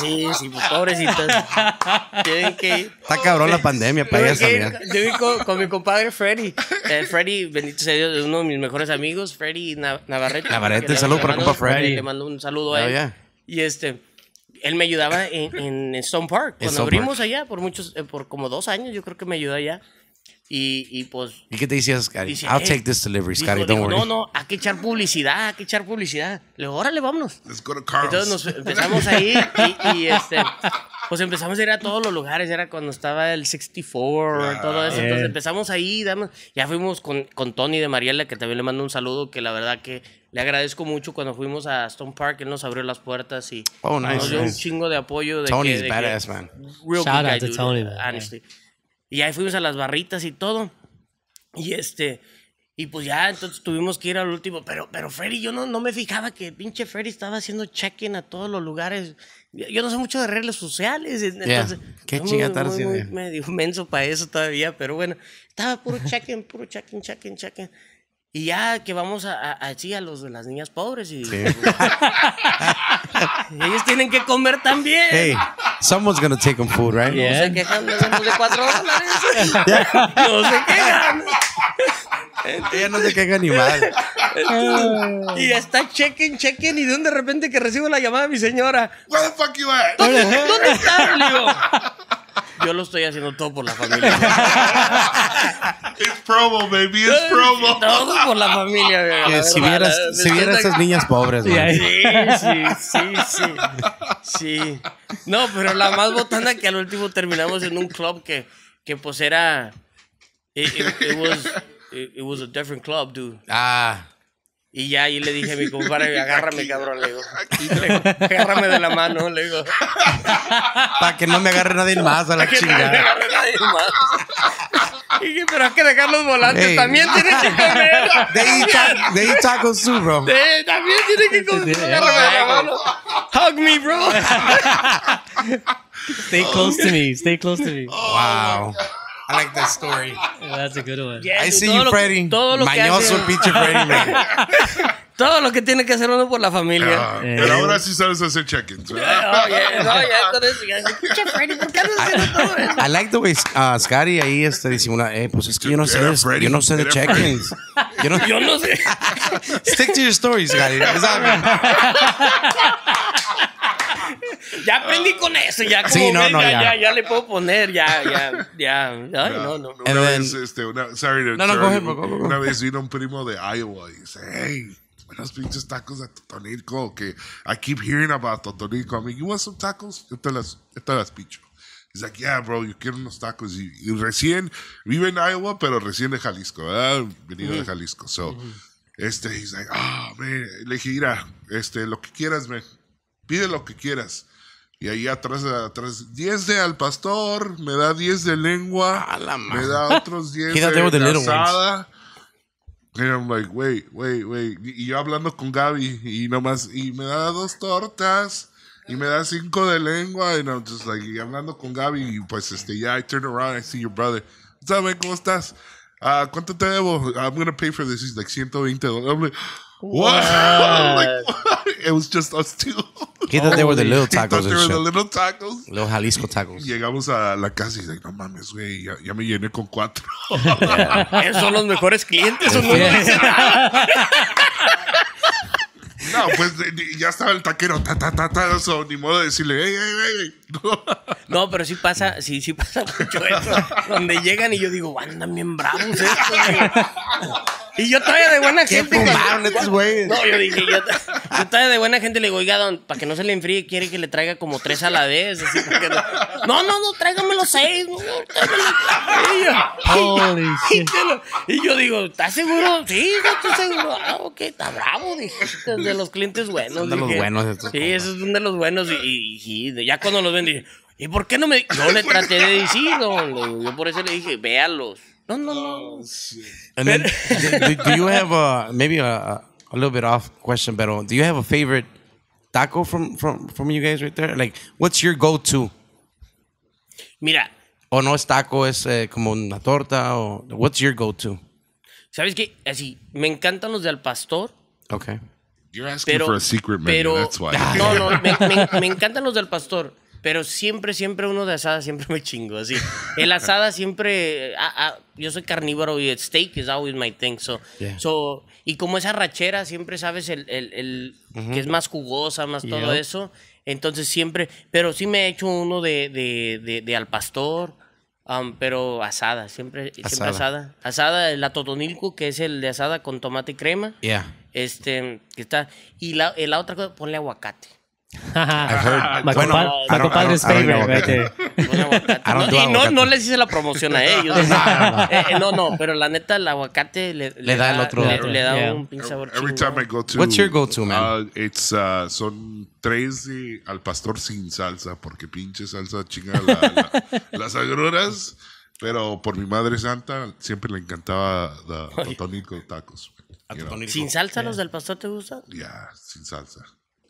sí, sí, pues, pobrecitas. Tienen que Está cabrón la pandemia para ellas también. Yo vine con, mi compadre Freddy. Eh, Freddy, bendito sea Dios, es uno de mis mejores amigos, Freddy Navarrete. Navarrete, saludo para compa Freddy. Le mando un saludo él. yeah. Y este, él me ayudaba en, Stone Park. Cuando abrimos allá, por muchos, eh, por como dos años, yo creo que me ayudó allá. Y, pues. ¿Y qué te decías, Scary? I'll take this delivery, Scary, don't worry. No, no, hay que echar publicidad, hay que echar publicidad. Le digo, órale, vámonos. Let's go to Entonces nos empezamos ahí y, y este pues empezamos a ir a todos los lugares, era cuando estaba el 64, y todo eso. Entonces eh. empezamos ahí, damos, ya fuimos con, Tony de Mariela, que también le mando un saludo, que la verdad que le agradezco mucho cuando fuimos a Stone Park, él nos abrió las puertas y oh, nos dio un chingo de apoyo. De Tony's que, de man. Real Shout out Tony, honestly. Y ahí fuimos a las barritas y todo. Y este, y pues ya, entonces tuvimos que ir al último. Pero, pero yo no, no me fijaba que pinche Freddy estaba haciendo check-in a todos los lugares. Yo no sé mucho de redes sociales. Entonces, Qué chingada Medio menso para eso todavía, pero bueno. Estaba puro check-in, puro check-in, check-in, check-in. Y ya que vamos a, así a, los de las niñas pobres. Y, ellos tienen que comer también. Hey, someone's gonna take them food, right? Yeah. No se quejan, no no se quejan. Ella no se queja ni mal. Ah. y está chequen, chequen, y de un de repente que recibo la llamada de mi señora. Where the fuck you are ¿Dónde, ¿dónde ¿eh? estás? Leo yo lo estoy haciendo todo por la familia. Es promo, baby, es promo. Todo por la familia. Que si vieras, si vieras esas niñas pobres, sí, sí, sí, sí, sí. No, pero la más botana que al último terminamos en un club que, que pues era... Eh, eh, It, was a different club, dude. Ah. Y ya ahí le dije a mi compadre, agárrame, cabrón, le digo. agárrame de la mano, le digo. Para que no me agarre nadie más a la chingada. nadie más. Y pero hay que dejar los volantes. También tienes que comer. De ahí tacos bro. también tiene que comer. agárrame de la mano. Hug me, bro. stay close to me. Stay close to me. wow. I like that story. That's a good one. Yeah, I dude, see you, Freddy. Todo lo Mañoso, pinche Freddy. Man. todo lo que tiene que hacer uno por la familia. Uh, eh. Pero ahora sí sabes hacer check-ins. Eh, oh, yeah, no, ya Entonces, eso. Ya, pinche Freddy, ¿por qué haces todo eso? I like the way uh, Scotty ahí este, una, Eh, pues es que yo no sé, de, yo no sé de check-ins. Yo no, yo no sé. Stick to your stories, Scotty. ya aprendí con eso, ya sí, no, no, ya, ya. le puedo poner, ya, ya, ya. Ay, no, no. Una vez, este, sorry, no, no, no, este, no, una vez vino un primo de Iowa y dice, hey, unos pinches tacos de Totonico, que I keep hearing about Totonico. I mean, you want some tacos? Yo te las, yo te He's like, yeah, bro, yo quiero unos tacos. Y, recién, vive en Iowa, pero recién de Jalisco, ¿verdad? Venido de Jalisco. So, este, he's like, ah, oh, man. Le dije, mira, este, lo que quieras, man pide lo que quieras. Y ahí atrás, atrás, 10 de al pastor, me da 10 de lengua, me da otros 10 de asada. Y I'm like, wait, wait, wait. yo hablando con Gaby, y más y me da dos tortas, y me da cinco de lengua, y I'm just like, y hablando con Gaby, y pues este, ya, yeah, I turn around, I see your brother. ¿Sabes cómo estás? Ah, ¿Cuánto te debo? I'm gonna pay for this. it's like, 120 dólares. What? Oh It was just us two. He thought they were the little tacos. They were the little tacos. Little Jalisco tacos. Llegamos a la casa y like, no mames, güey, ya, me llené con cuatro. Esos son los mejores clientes. Son los No, pues ya estaba el taquero, ta, ta, ta, ta, so, ni modo de decirle, ey, ey, ey. No, pero sí pasa, sí, sí pasa mucho eso. Donde llegan y yo digo, andan bien bravos estos. Y yo todavía de buena gente. estos güeyes? No, yo dije, yo, yo, todavía de buena gente le digo, oiga, don, para que no se le enfríe, quiere que le traiga como tres a la vez. Así, no, no, no, tráigamelo seis. y, yo, y, yo, digo, ¿estás seguro? Sí, estoy seguro. Ah, ok, está bravo, dije. De los clientes buenos. de los buenos estos. Sí, esos son de los buenos. Y, y ya cuando los ven, dije, ¿y por qué no me.? Yo le traté de decir, Yo por eso le dije, véalos. No, no, no. Oh, shit. And then, do, do, you have a maybe a, a little bit off question, Beto? Uh, do you have a favorite taco from from from you guys right there? Like, what's your go-to? Mira. O no es taco, es eh, como una torta. O what's your go-to? Sabes que así me encantan los de al pastor. Okay. You're asking pero, for a secret menu. Pero, that's why. No, no, me, me, me encantan los del pastor. Pero siempre, siempre uno de asada siempre me chingo, así. El asada siempre... yo soy carnívoro y el steak is always my thing, so... y como esa rachera siempre sabes el, que es más jugosa, más todo eso. Entonces siempre... Pero sí me he hecho uno de, al pastor, um, pero asada, siempre asada. siempre asada. Asada, el atotonilco, que es el de asada con tomate y crema. Este, que está... Y la, la otra cosa, ponle aguacate. I've heard. My favorite. No, no, les hice la promoción a ellos. Eh, eh, no, no, pero la neta, el aguacate le, da, el otro. Le, da un pinche sabor. Every time I go to. What's your go to, man? Uh, it's, uh, son tres al pastor sin salsa, porque pinche salsa chinga las agruras. Pero por mi madre santa, siempre le encantaba la, Totonico tacos. Sin salsa, los del pastor te gustan? Ya, sin salsa.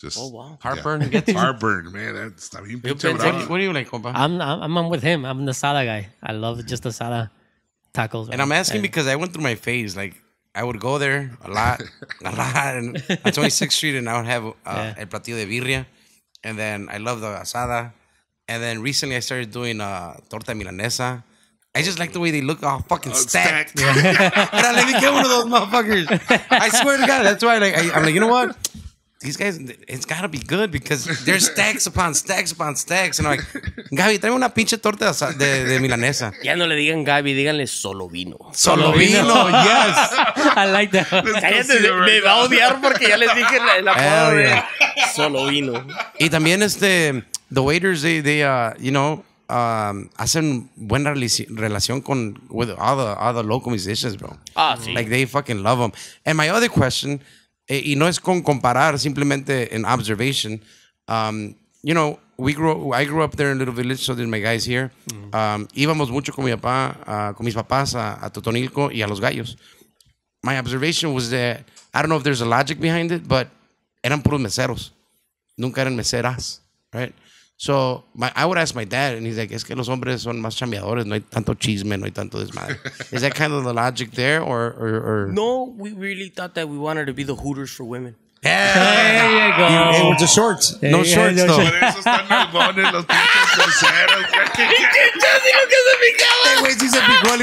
Just oh wow, heartburn yeah. gets heartburn, man. That's I mean, you what, ah. what do you like, compa? I'm, I'm I'm with him. I'm the sala guy. I love just the sala tacos. Right? And I'm asking because I went through my phase. Like I would go there a lot, a lot, and on 26th Street, and I would have uh, yeah. el platillo de birria, and then I love the asada, and then recently I started doing uh, torta milanesa. I just like the way they look all fucking oh, stacked. stacked. and I let me get one of those motherfuckers. I swear to God, that's why. Like I, am like, you know what? these guys, it's gotta be good because there's stacks upon stacks upon stacks. And I'm like, Gaby, tráeme una pinche torta de, de, milanesa. Ya no le digan Gaby, díganle solo vino. Solo vino, yes. I like that. Cállate, me, va a odiar porque ya les dije la apodo de solo vino. Y también este, the waiters, they, they uh, you know, Um, hacen buena relación con with all the, local musicians, bro. Ah, sí. Like they fucking love them. And my other question eh, y no es con comparar, simplemente en observation. Um, you know, we grew, I grew up there in a Little Village, so did my guys here. Mm-hmm. Um, íbamos mucho con mi papá, ah, con mis papás a, a, Totonilco y a Los Gallos. My observation was that, I don't know if there's a logic behind it, but eran puros meseros. Nunca eran meseras, right? So, my, I would ask my dad, and he's like, es que los hombres son más chambeadores, no hay tanto chisme, no hay tanto desmadre. Is that kind of the logic there, or, or, or? No, we really thought that we wanted to be the Hooters for women. Yeah. There you go. Hey, with the shorts. There no shorts, go.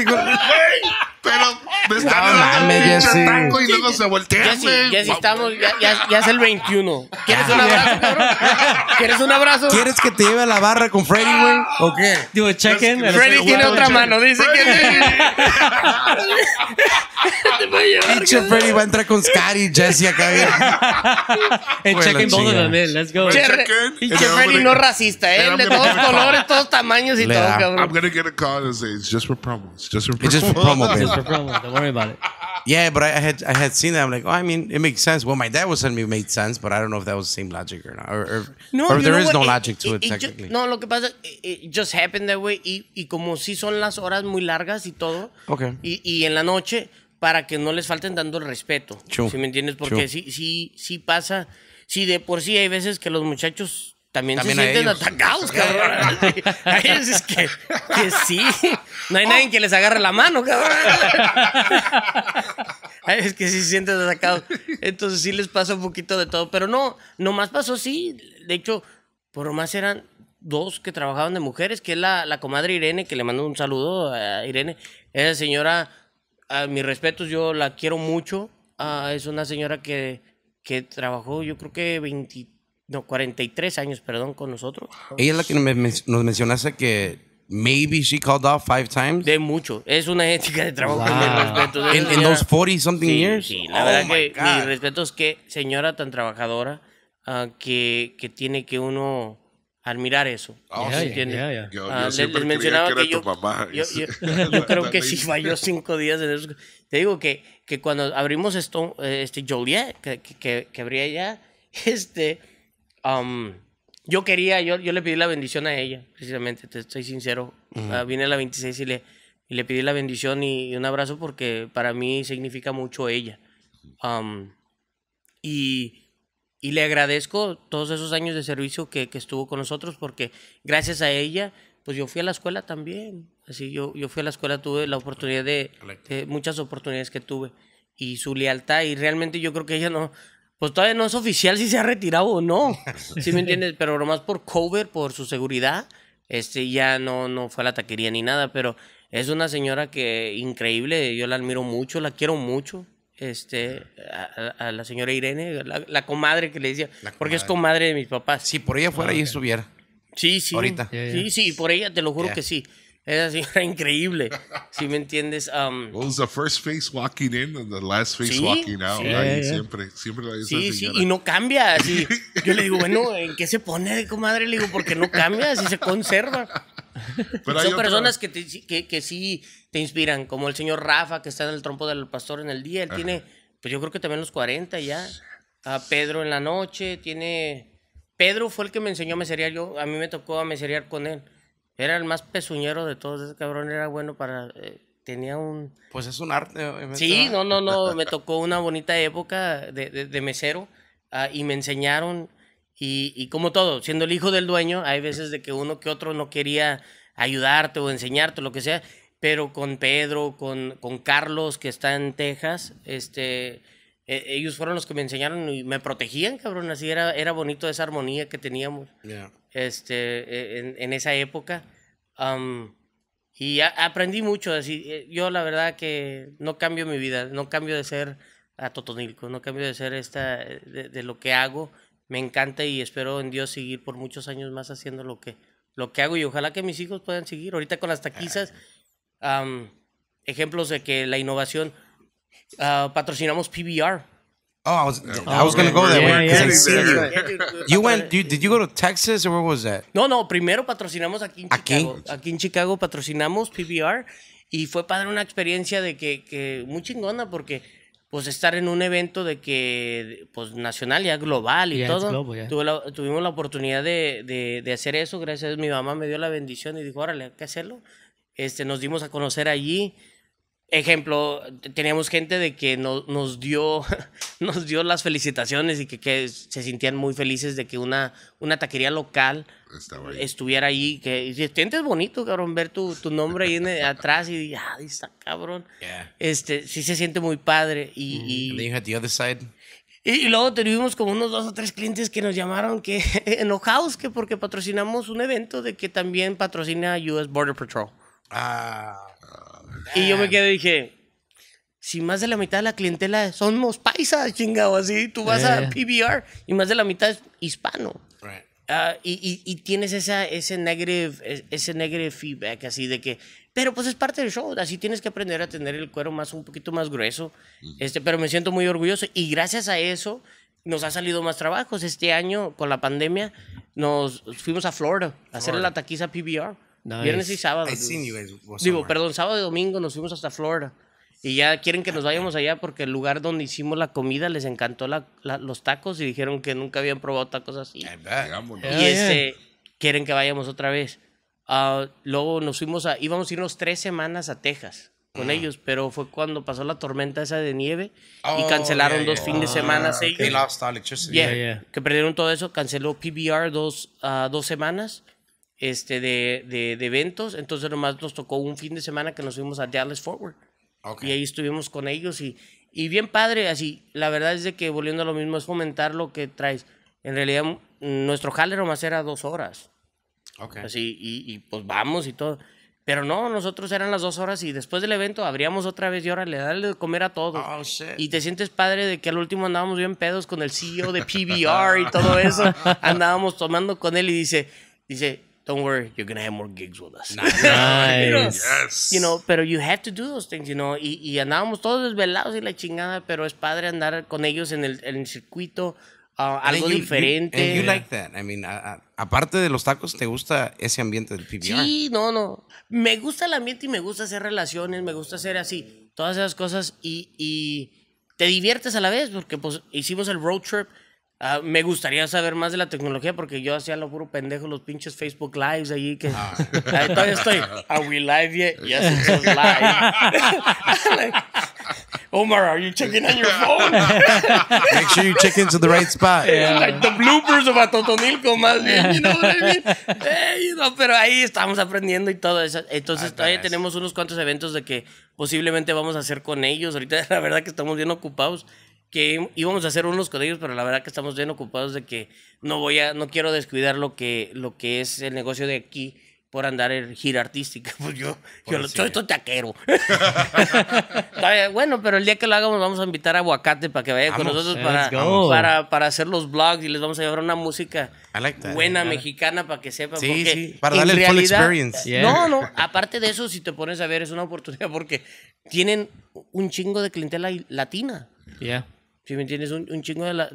though. Pero me están no, dando un taco y luego se voltea. Ya, sí, ya sí estamos, ya, ya, ya, es el 21. ¿Quieres un abrazo, cabrón? ¿Quieres un abrazo? ¿Quieres que te lleve a la barra con Freddy, güey? ¿O qué? Digo, chequen. Es Freddy tiene otra mano, dice que... Te a llevar, Pinche Freddy va a entrar con Scar y Jesse acá. El eh, bueno, chequen todo también, let's go. Pinche Freddy no racista, ¿eh? De todos colores, todos tamaños y todo, cabrón. I'm gonna get a call and say, it's just for promos It's just for promos, It's for promo. Don't worry about it. Yeah, but I I had I had seen that. I'm like, oh, I mean, it makes sense. Well, my dad was telling me it made sense, but I don't know if that was the same logic or not, or, or, no, or there is what? no it, logic to it, it technically. Just, no, lo que pasa, it just happened that way, y, y como si son las horas muy largas y todo, okay. y, y en la noche, para que no les falten dando el respeto, True. ¿sí me entiendes? Porque True. si, si, sí pasa, si de por sí hay veces que los muchachos también, se sienten atacados, cabrón. es que, sí. No hay oh. nadie que les agarre la mano, cabrón. es que sí se sienten atacados. Entonces sí les pasa un poquito de todo. Pero no, nomás pasó sí. De hecho, por lo más eran dos que trabajaban de mujeres, que es la, comadre Irene, que le mando un saludo a Irene. Esa señora, a mis respetos, yo la quiero mucho. Ah, es una señora que, que trabajó, yo creo que 23 no, 43 años, perdón, con nosotros. Ella es la que nos mencionaste que maybe she called out five times. De mucho. Es una ética de trabajo respeto. En los 40 something years. Sí, la verdad oh que mi respeto es que señora tan trabajadora ah, que, que tiene que uno admirar eso. Ya, ya, ya. yo, que, yo, yo, creo que sí falló cinco días en eso. Te digo que, que cuando abrimos esto, eh, este Joliet, que, que, que abría ya, este yo quería, yo, yo le pedí la bendición a ella, precisamente, te estoy sincero. viene ah, vine a la 26 y le, le pedí la bendición y, un abrazo porque para mí significa mucho ella. y, y, le agradezco todos esos años de servicio que, que, estuvo con nosotros porque gracias a ella, pues yo fui a la escuela también. Así, yo, yo fui a la escuela, tuve la oportunidad de muchas oportunidades que tuve y su lealtad y realmente yo creo que ella no, pues todavía no es oficial si se ha retirado o no. ¿Sí me entiendes? Pero nomás por cover, por su seguridad, este ya no, no fue a la taquería ni nada, pero es una señora que increíble, yo la admiro mucho, la quiero mucho. Este, a, la señora Irene, la, comadre que le decía, porque es comadre de mis papás. Si por ella fuera, ah, y estuviera. Sí, sí. Ahorita. Sí, sí, por ella, te lo juro que sí. Esa señora increíble. Si me entiendes. Um, the first face walking in and the last face walking out. siempre, siempre la Sí, sí, y no cambia. Así. Yo le digo, bueno, ¿en qué se pone de comadre? Le digo, porque no cambia, así se conserva. Pero Son personas que, que, que, sí te inspiran, como el señor Rafa, que está en el trompo del pastor en el día. Él tiene, pues yo creo que también los 40 ya. A Pedro en la noche, tiene. Pedro fue el que me enseñó a meseriar. Yo, a mí me tocó a meserear con él. Era el más pezuñero de todos, ese cabrón era bueno para... Eh, tenía un... Pues es un arte. Sí, no, no, no, me tocó una bonita época de, de, mesero ah, y me enseñaron y, y, como todo, siendo el hijo del dueño, hay veces de que uno que otro no quería ayudarte o enseñarte, lo que sea, pero con Pedro, con, con Carlos, que está en Texas, este, e, ellos fueron los que me enseñaron y me protegían, cabrón, así era, era bonito esa armonía que teníamos este, e, en, esa época. y aprendí mucho, así, eh, yo la verdad que no cambio mi vida, no cambio de ser a Totonilco, no cambio de ser esta, de, lo que hago, me encanta y espero en Dios seguir por muchos años más haciendo lo que, lo que hago y ojalá que mis hijos puedan seguir, ahorita con las taquizas, ejemplos de que la innovación, ah, patrocinamos PBR, Oh, I was I was go that You went? did you go to Texas or where was that? No, no. Primero patrocinamos aquí en Chicago. Aquí en Chicago patrocinamos PBR y fue padre una experiencia de que, que muy chingona porque pues estar en un evento de que pues nacional ya global y todo tuvimos la oportunidad de, de, hacer eso gracias a mi mamá me dio la bendición y dijo órale hay que hacerlo este nos dimos a conocer allí Ejemplo, teníamos gente de que no, nos, dio, nos dio las felicitaciones y que, se sentían muy felices de que una, una taquería local estuviera ahí. Que, y te este sientes bonito, cabrón, ver tu, tu nombre ahí en, atrás y ah, está cabrón. Este, sí se siente muy padre. Y, mm, y, Y, luego tuvimos como unos dos o tres clientes que nos llamaron que enojados que porque patrocinamos un evento de que también patrocina US Border Patrol. Ah. Y yo me quedé y dije, si más de la mitad de la clientela somos paisas, chingado, así, tú vas a PBR y más de la mitad es hispano. Ah, y, y, tienes esa, ese, negative, e, ese negative feedback así de que, pero pues es parte del show, así tienes que aprender a tener el cuero más un poquito más grueso, este, pero me siento muy orgulloso y gracias a eso nos ha salido más trabajos. Este año con la pandemia nos fuimos a Florida. a hacer la taquiza PBR. Viernes y sábado. Digo, perdón, sábado y domingo nos fuimos hasta Florida. Y ya quieren que nos vayamos allá porque el lugar donde hicimos la comida les encantó la, los tacos y dijeron que nunca habían probado tacos así. Y ese, quieren que vayamos otra vez. Ah, luego nos fuimos a, íbamos a irnos tres semanas a Texas con ah. ellos, pero fue cuando pasó la tormenta esa de nieve y oh, cancelaron dos fines de ah, semana. que perdieron todo eso, canceló PBR dos, dos semanas este, de, de, eventos. Entonces nomás nos tocó un fin de semana que nos fuimos a Dallas Forward. Y ahí estuvimos con ellos y, y bien padre, así. La verdad es de que volviendo a lo mismo es fomentar lo que traes. En realidad nuestro jale más era dos horas. Okay. Así, y, pues vamos y todo. Pero no, nosotros eran las dos horas y después del evento abríamos otra vez y ahora le darle de comer a todos. Oh, y te sientes padre de que al último andábamos bien pedos con el CEO de PBR y todo eso. andábamos tomando con él y dice, dice, don't worry, you're gonna have more gigs with us. Nice. yes. You know, pero you have to do those things, you know. Y, andábamos todos desvelados y la chingada, pero es padre andar con ellos en el, circuito, ah, algo diferente. You, like that. I mean, aparte de los tacos, ¿te gusta ese ambiente del PBR? Sí, no, no. Me gusta el ambiente y me gusta hacer relaciones, me gusta hacer así, todas esas cosas y, te diviertes a la vez, porque pues hicimos el road trip Ah, me gustaría saber más de la tecnología porque yo hacía lo puro pendejo los pinches Facebook Lives allí que ah. ahí todavía estoy. Are we live yet? Yes, live. Omar, are you checking on your phone? Make sure you check into the right spot. Like the bloopers of Atotonilco más bien, you know what I pero ahí estamos aprendiendo y todo eso. Entonces ah, todavía tenemos unos cuantos eventos de que posiblemente vamos a hacer con ellos. Ahorita la verdad que estamos bien ocupados que íbamos a hacer unos con ellos, pero la verdad que estamos bien ocupados de que no voy a, no quiero descuidar lo que, lo que es el negocio de aquí por andar en gira artística. Pues yo, yo esto pues te taquero. bueno, pero el día que lo hagamos vamos a invitar a Aguacate para que vaya con nosotros para, para, hacer los vlogs y les vamos a llevar una música buena mexicana para que sepan. Sí, porque sí, para darle full experience. Eh, no, no, aparte de eso, si te pones a ver, es una oportunidad porque tienen un chingo de clientela latina. Yeah. Si me tienes un, un chingo de, la,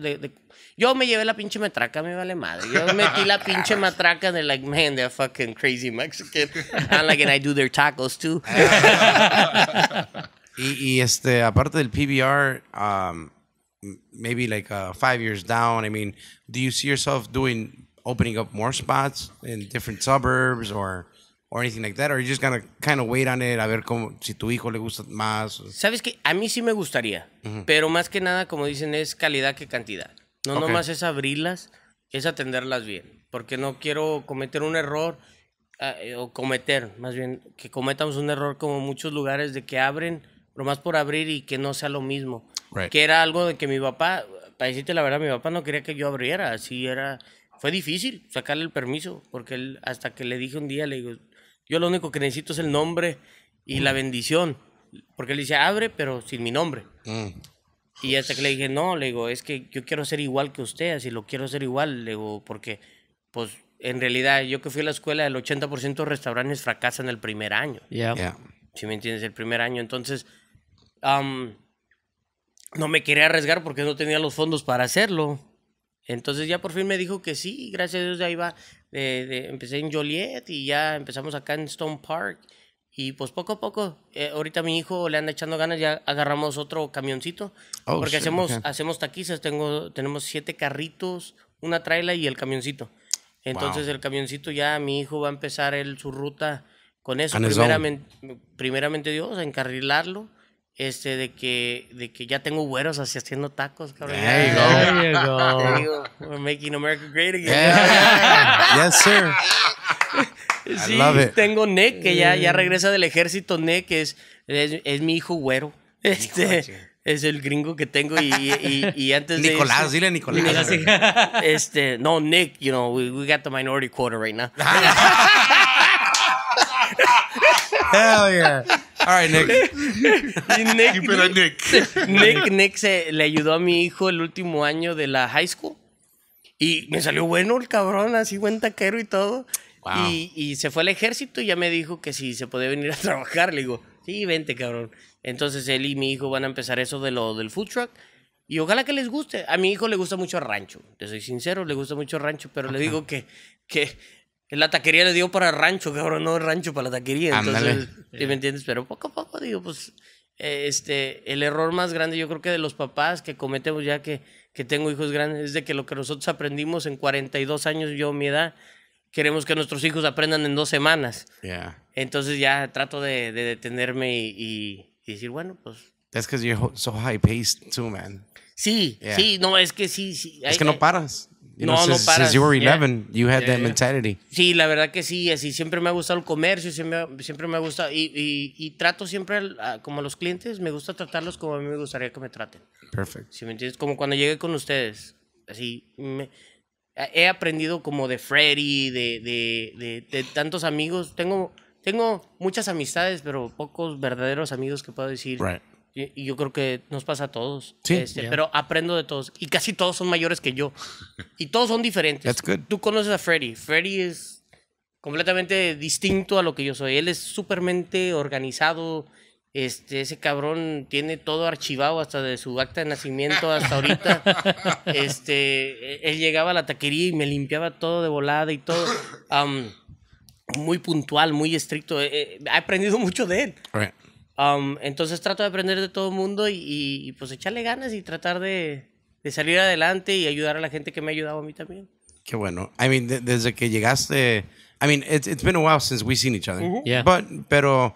Yo me llevé la pinche matraca, me vale madre. Yo metí la pinche matraca de like, man, they're fucking crazy Mexican. And like, and I do their tacos too. y, este, aparte del PBR, um, maybe like uh, five years down, I mean, do you see yourself doing, opening up more spots in different suburbs or... ¿O anything like that? o just gonna kind of wait on it a ver como si tu hijo le gusta más? Sabes que a mí sí me gustaría, pero más que nada, como dicen, es calidad que cantidad. No nomás es abrirlas, es atenderlas bien, porque no quiero cometer un error ah, eh, o cometer, más bien que cometamos un error como muchos lugares de que abren, lo más por abrir y que no sea lo mismo. Que era algo de que mi papá, para decirte la verdad, mi papá no quería que yo abriera, así era fue difícil sacarle el permiso, porque él, hasta que le dije un día, le digo, yo lo único que necesito es el nombre y la mm. bendición. Porque él dice, abre, pero sin mi nombre. Mm. Y hasta que le dije, no, le digo, es que yo quiero ser igual que usted, así lo quiero ser igual, le digo, porque, pues, en realidad, yo que fui a la escuela, el 80% de restaurantes fracasan el primer año. ya Si me entiendes, el primer año. Entonces, no me quería arriesgar porque no tenía los fondos para hacerlo. Entonces ya por fin me dijo que sí, gracias a Dios ya iba, va. empecé en Joliet y ya empezamos acá en Stone Park. Y pues poco a poco, eh, ahorita mi hijo le anda echando ganas, ya agarramos otro camioncito. Oh, porque hacemos, hacemos taquizas, tengo, tenemos siete carritos, una traila y el camioncito. Entonces el camioncito ya mi hijo va a empezar su ruta con eso. Primeramente, primeramente Dios, a encarrilarlo este, de que, de que ya tengo güeros así haciendo tacos, cabrón. There you go. We're making America great again. yes, sir. I love it. tengo Nick, que ya, ya eh. regresa del ejército. Nick es, es, es mi hijo güero. Este, es el gringo que tengo y, y, antes de Nicolás, este dile Nicolás. Nicolás Este, no, Nick, you know, we, got the minority quarter right now. Hell yeah. All right, Nick. Nick, Nick. le ayudó a mi hijo el último año de la high school. Y me salió bueno el cabrón, así buen taquero y todo. Y, y se fue al ejército y ya me dijo que si se podía venir a trabajar. Le digo, sí, vente, cabrón. Entonces él y mi hijo van a empezar eso de lo del food truck. Y ojalá que les guste. A mi hijo le gusta mucho el rancho. Te soy sincero, le gusta mucho el rancho, pero le digo que, que la taquería le dio para rancho, cabrón, no rancho para la taquería. Entonces, me entiendes? Pero poco a poco, digo, pues, eh, este, el error más grande yo creo que de los papás que cometemos ya que, que tengo hijos grandes es de que lo que nosotros aprendimos en 42 años, yo mi edad, queremos que nuestros hijos aprendan en dos semanas. Yeah. Entonces ya trato de, detenerme y, decir, bueno, pues... Es que you're so high-paced too, man. Sí, sí, no, es que sí, sí. Es que no paras no, no para. you you had that mentality. Sí, la verdad que sí, así siempre me ha gustado el comercio, siempre, me ha gustado. Y, y, trato siempre, a, ah, como los clientes, me gusta tratarlos como a mí me gustaría que me traten. Perfecto. Si me entiendes, como cuando llegué con ustedes, así. Me, ah, he aprendido como de Freddy, de, de, de, de tantos amigos. Tengo, tengo muchas amistades, pero pocos verdaderos amigos que puedo decir. Right y, yo creo que nos pasa a todos. Sí, este, Pero aprendo de todos. Y casi todos son mayores que yo. Y todos son diferentes. That's Tú conoces a Freddy. Freddy es completamente distinto a lo que yo soy. Él es supermente organizado. Este, ese cabrón tiene todo archivado hasta de su acta de nacimiento hasta ahorita. Este, él llegaba a la taquería y me limpiaba todo de volada y todo. muy puntual, muy estricto. Eh, eh, he aprendido mucho de él entonces trato de aprender de todo el mundo y, pues echarle ganas y tratar de, salir adelante y ayudar a la gente que me ha ayudado a mí también. Qué bueno. I mean, desde que llegaste, I mean, it's, been a while since we've seen each other. But, pero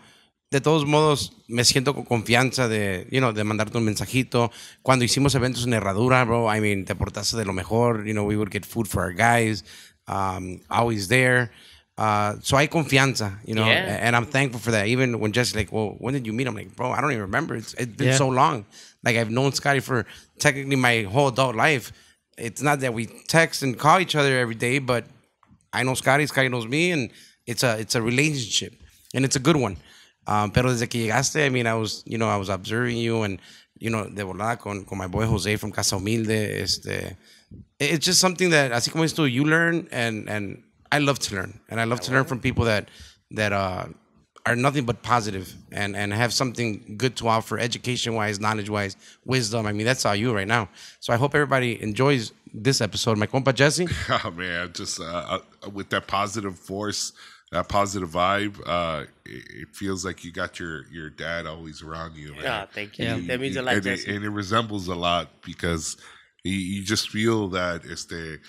de todos modos, me siento con confianza de, you know, de mandarte un mensajito. Cuando hicimos eventos en Herradura, bro, I mean, te portaste de lo mejor. You know, we would get food for our guys. Um, always there. Uh, so I confianza, you know, yeah. and I'm thankful for that. Even when Jesse like, well, when did you meet him? I'm like, bro, I don't even remember. It's, it's been yeah. so long. Like I've known Scotty for technically my whole adult life. It's not that we text and call each other every day, but I know Scotty, Scotty knows me, and it's a it's a relationship, and it's a good one. Um, pero desde que llegaste, I mean, I was you know I was observing you, and you know de volada con, con my boy Jose from Casa Humilde. Este, it's just something that así como esto, you learn and and I love to learn, and I love to learn from people that that uh, are nothing but positive and and have something good to offer, education wise, knowledge wise, wisdom. I mean, that's all you right now. So I hope everybody enjoys this episode. My compa Jesse. Oh man, just uh, uh, with that positive force, that positive vibe, uh, it, it, feels like you got your your dad always around you. Man. Ah, thank you. that means a lot, and it, and it, resembles a lot because you, you just feel that it's the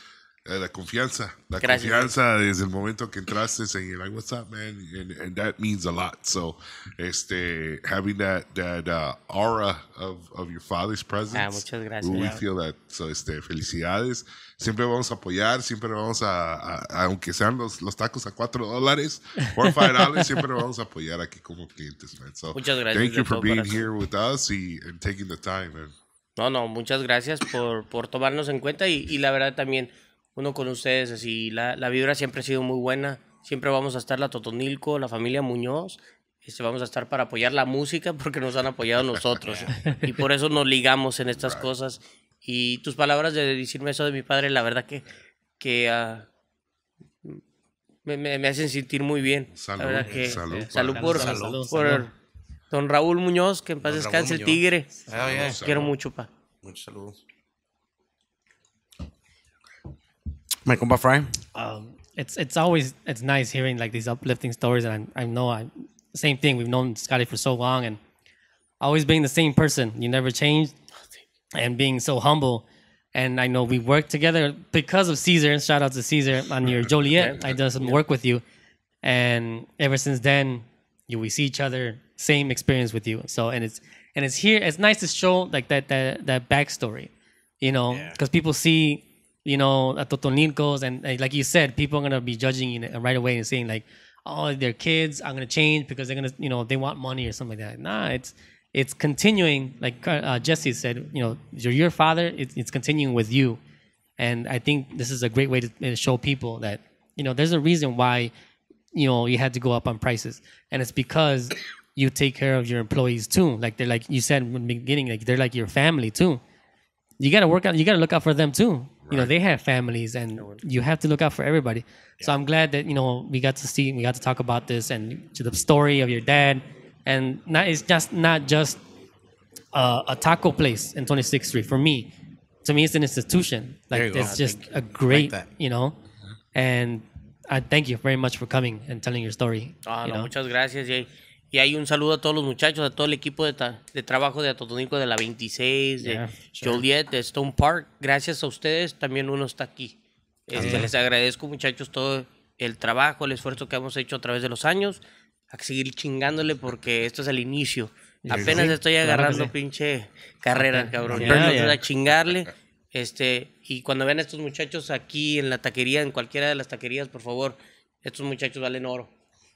Eh, la confianza. La confianza desde el momento que entraste en like, what's up, man? And, and, that means a lot. So, este, having that, that uh, aura of, of your father's presence. Ah, muchas gracias. We feel that. So, este, felicidades. Siempre vamos a apoyar, siempre vamos a, a, aunque sean los, tacos a cuatro dólares por cinco dólares, siempre vamos a apoyar aquí como clientes, man. muchas gracias. Thank you for being here with us y, and taking the time, man. No, no, muchas gracias por, por tomarnos en cuenta y, y la verdad también uno con ustedes, así, la, la vibra siempre ha sido muy buena, siempre vamos a estar la Totonilco, la familia Muñoz, este, vamos a estar para apoyar la música porque nos han apoyado nosotros y por eso nos ligamos en estas cosas. Y tus palabras de decirme eso de mi padre, la verdad que, que ah, me, me, hacen sentir muy bien. Salud, la verdad salud, por, don Raúl Muñoz, que en paz descanse el tigre. Quiero mucho, pa. Muchos saludos. My compa Fry. Um, it's it's always it's nice hearing like these uplifting stories, and I, I know I same thing. We've known Scotty for so long, and always being the same person. You never change, and being so humble. And I know we worked together because of Caesar. Shout out to Caesar on your Joliet. I did some work with you, and ever since then, you we see each other. Same experience with you. So and it's and it's here. It's nice to show like that that that backstory, you know, because yeah. people see you know, at and, like you said, people are gonna be judging you right away and saying like, "Oh, their kids, I'm gonna change because they're gonna, you know, they want money or something like that." Nah, it's it's continuing. Like uh, Jesse said, you know, you're your father. It's, it's continuing with you, and I think this is a great way to show people that you know there's a reason why you know you had to go up on prices, and it's because you take care of your employees too. Like they're like you said in the beginning, like they're like your family too. You gotta work out. You gotta look out for them too Right. You know, they have families, and you have to look out for everybody. Yeah. So I'm glad that you know we got to see, we got to talk about this and to the story of your dad, and not it's just not just uh, a taco place in 26th Street. For me, to me, it's an institution. Like it's just a great, like you ah, know, uh-huh. and I thank you very much for coming and telling your story. Ah, you no, muchas gracias, Jay. Y hay un saludo a todos los muchachos, a todo el equipo de, de trabajo de Atotónico de la 26, de Joliet, de Stone Park. Gracias a ustedes también uno está aquí. Eh, les agradezco muchachos todo el trabajo, el esfuerzo que hemos hecho a través de los años. A seguir chingándole porque esto es el inicio. Apenas estoy agarrando pinche carrera, cabrón. a chingarle. Este, y cuando vean a estos muchachos aquí en la taquería, en cualquiera de las taquerías, por favor, estos muchachos valen oro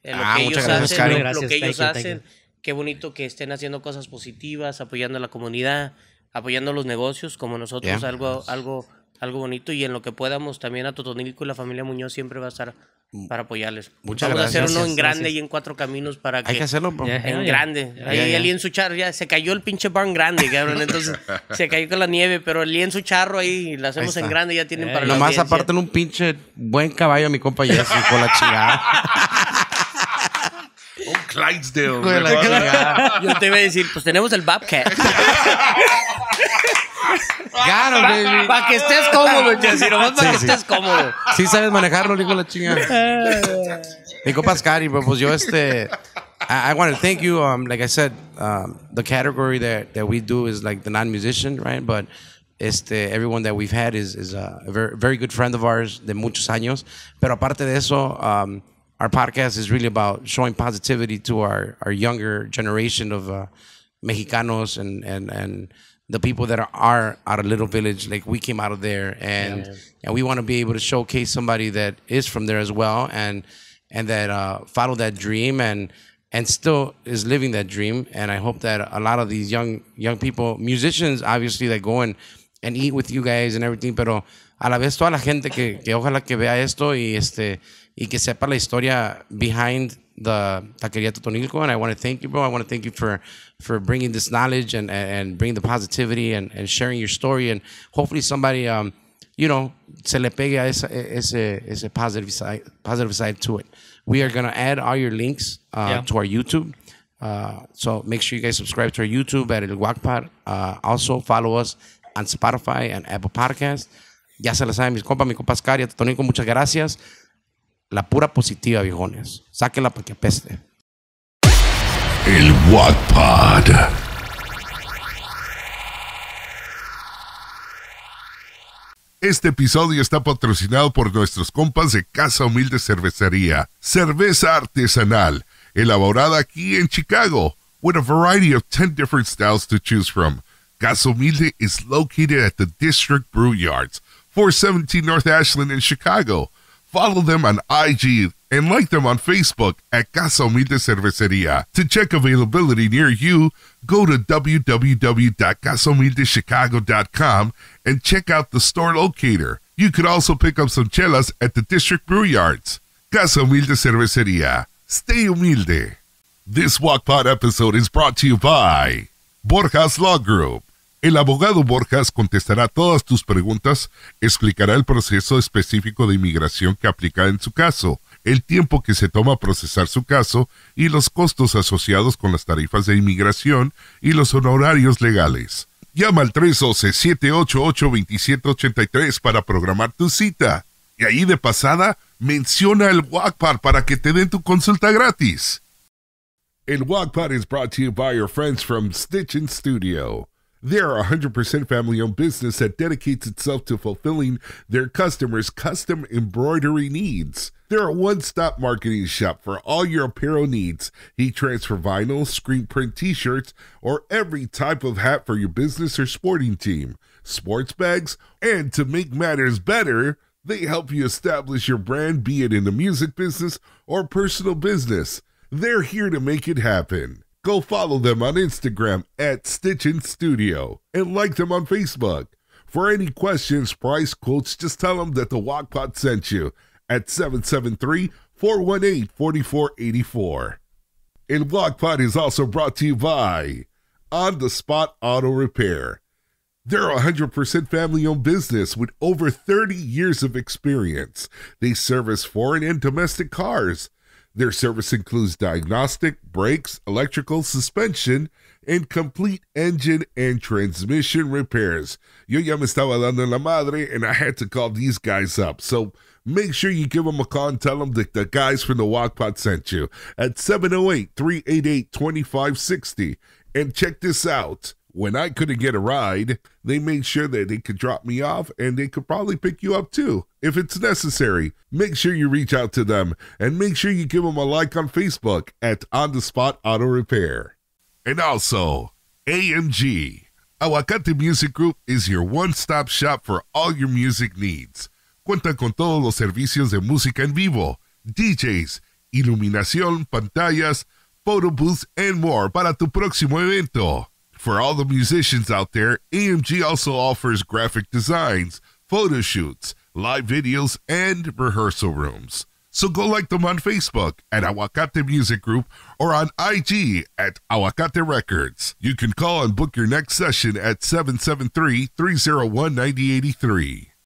en lo ah, que ellos hacen, lo, que ellos hacen. Qué bonito que estén haciendo cosas positivas, apoyando a la comunidad, apoyando los negocios como nosotros, algo, algo, algo bonito y en lo que podamos también a Totonilco y la familia Muñoz siempre va a estar mm. para apoyarles. Muchas Vamos a hacer uno en grande y en cuatro caminos para que... Hay que hacerlo en grande. Ahí el su charro, ya se cayó el pinche barn grande, cabrón. Entonces se cayó con la nieve, pero el su charro ahí lo hacemos en grande, ya tienen eh, para Nomás aparten un pinche buen caballo a mi compa con la chingada. Un Clydesdale. Yo te iba a decir, pues tenemos el Bobcat. Claro, baby. Para que estés cómodo, Jesse. para que estés cómodo. Sí sabes manejarlo, digo la chingada. Nico Pascari, pues yo este... I, want to thank you. Um, like I said, um, the category that, that we do is like the non-musician, right? But este, everyone that we've had is, a very, good friend of ours de muchos años. Pero aparte de eso, um, our podcast is really about showing positivity to our, our younger generation of uh, Mexicanos and, and, and the people that are, out of Little Village. Like we came out of there, and yeah, and we want to be able to showcase somebody that is from there as well, and and that uh, follow that dream and and still is living that dream. And I hope that a lot of these young young people, musicians, obviously, that go and and eat with you guys and everything, pero a la vez toda la gente que, que ojalá que vea esto y este y que sepa la historia behind the Taqueria Totonilco. And I want to thank you, bro. I want to thank you for for bringing this knowledge and and, bringing the positivity and, and sharing your story. And hopefully somebody, um, you know, se le pegue a ese, ese, ese positive, side, positive side to it. We are going to add all your links uh, yeah. to our YouTube. Uh, so make sure you guys subscribe to our YouTube at El Guacpar. Uh, also follow us on Spotify and Apple Podcasts. Ya se la saben, mis compas, mi compas Oscar Totonico, muchas gracias. La pura positiva, viejones. Sáquela para que apeste. El Wattpad. Este episodio está patrocinado por nuestros compas de Casa Humilde Cervecería. Cerveza artesanal, elaborada aquí en Chicago, with a variety of 10 different styles to choose from. Casa Humilde is located at the District Brew Yards, 417 North Ashland in Chicago. Follow them on IG and like them on Facebook at Casa Humilde Cerveceria. To check availability near you, go to www.casahumildechicago.com and check out the store locator. You could also pick up some chelas at the District Brew Yards. Casa Humilde Cerveceria. Stay humilde. This Walk episode is brought to you by Borjas Law Group. El abogado Borjas contestará todas tus preguntas, explicará el proceso específico de inmigración que aplica en su caso, el tiempo que se toma procesar su caso y los costos asociados con las tarifas de inmigración y los honorarios legales. Llama al 312-788-2783 para programar tu cita. Y ahí de pasada, menciona el WACPAR para que te den tu consulta gratis. El WACPAR is brought to you by your friends from Stitchin Studio. They're a 100% family owned business that dedicates itself to fulfilling their customers' custom embroidery needs. They're a one stop marketing shop for all your apparel needs heat transfer vinyl, screen print t shirts, or every type of hat for your business or sporting team, sports bags, and to make matters better, they help you establish your brand, be it in the music business or personal business. They're here to make it happen. Go follow them on Instagram at Stitchin Studio and like them on Facebook. For any questions, price quotes, just tell them that the Wokpot sent you at 773 418 4484. And Wokpot is also brought to you by On the Spot Auto Repair. They're a 100% family owned business with over 30 years of experience. They service foreign and domestic cars their service includes diagnostic, brakes, electrical, suspension, and complete engine and transmission repairs. Yo ya me estaba dando la madre, and I had to call these guys up. So make sure you give them a call and tell them that the guys from the Walkpot sent you at 708 388 2560. And check this out when I couldn't get a ride, they made sure that they could drop me off and they could probably pick you up too if it's necessary. Make sure you reach out to them and make sure you give them a like on Facebook at On the Spot Auto Repair. And also, AMG. Aguacate Music Group is your one stop shop for all your music needs. Cuenta con todos los servicios de música en vivo, DJs, iluminación, pantallas, photo booths, and more para tu próximo evento. For all the musicians out there, AMG also offers graphic designs, photo shoots, live videos, and rehearsal rooms. So go like them on Facebook at Awakate Music Group or on IG at Awakate Records. You can call and book your next session at 773 301 9083.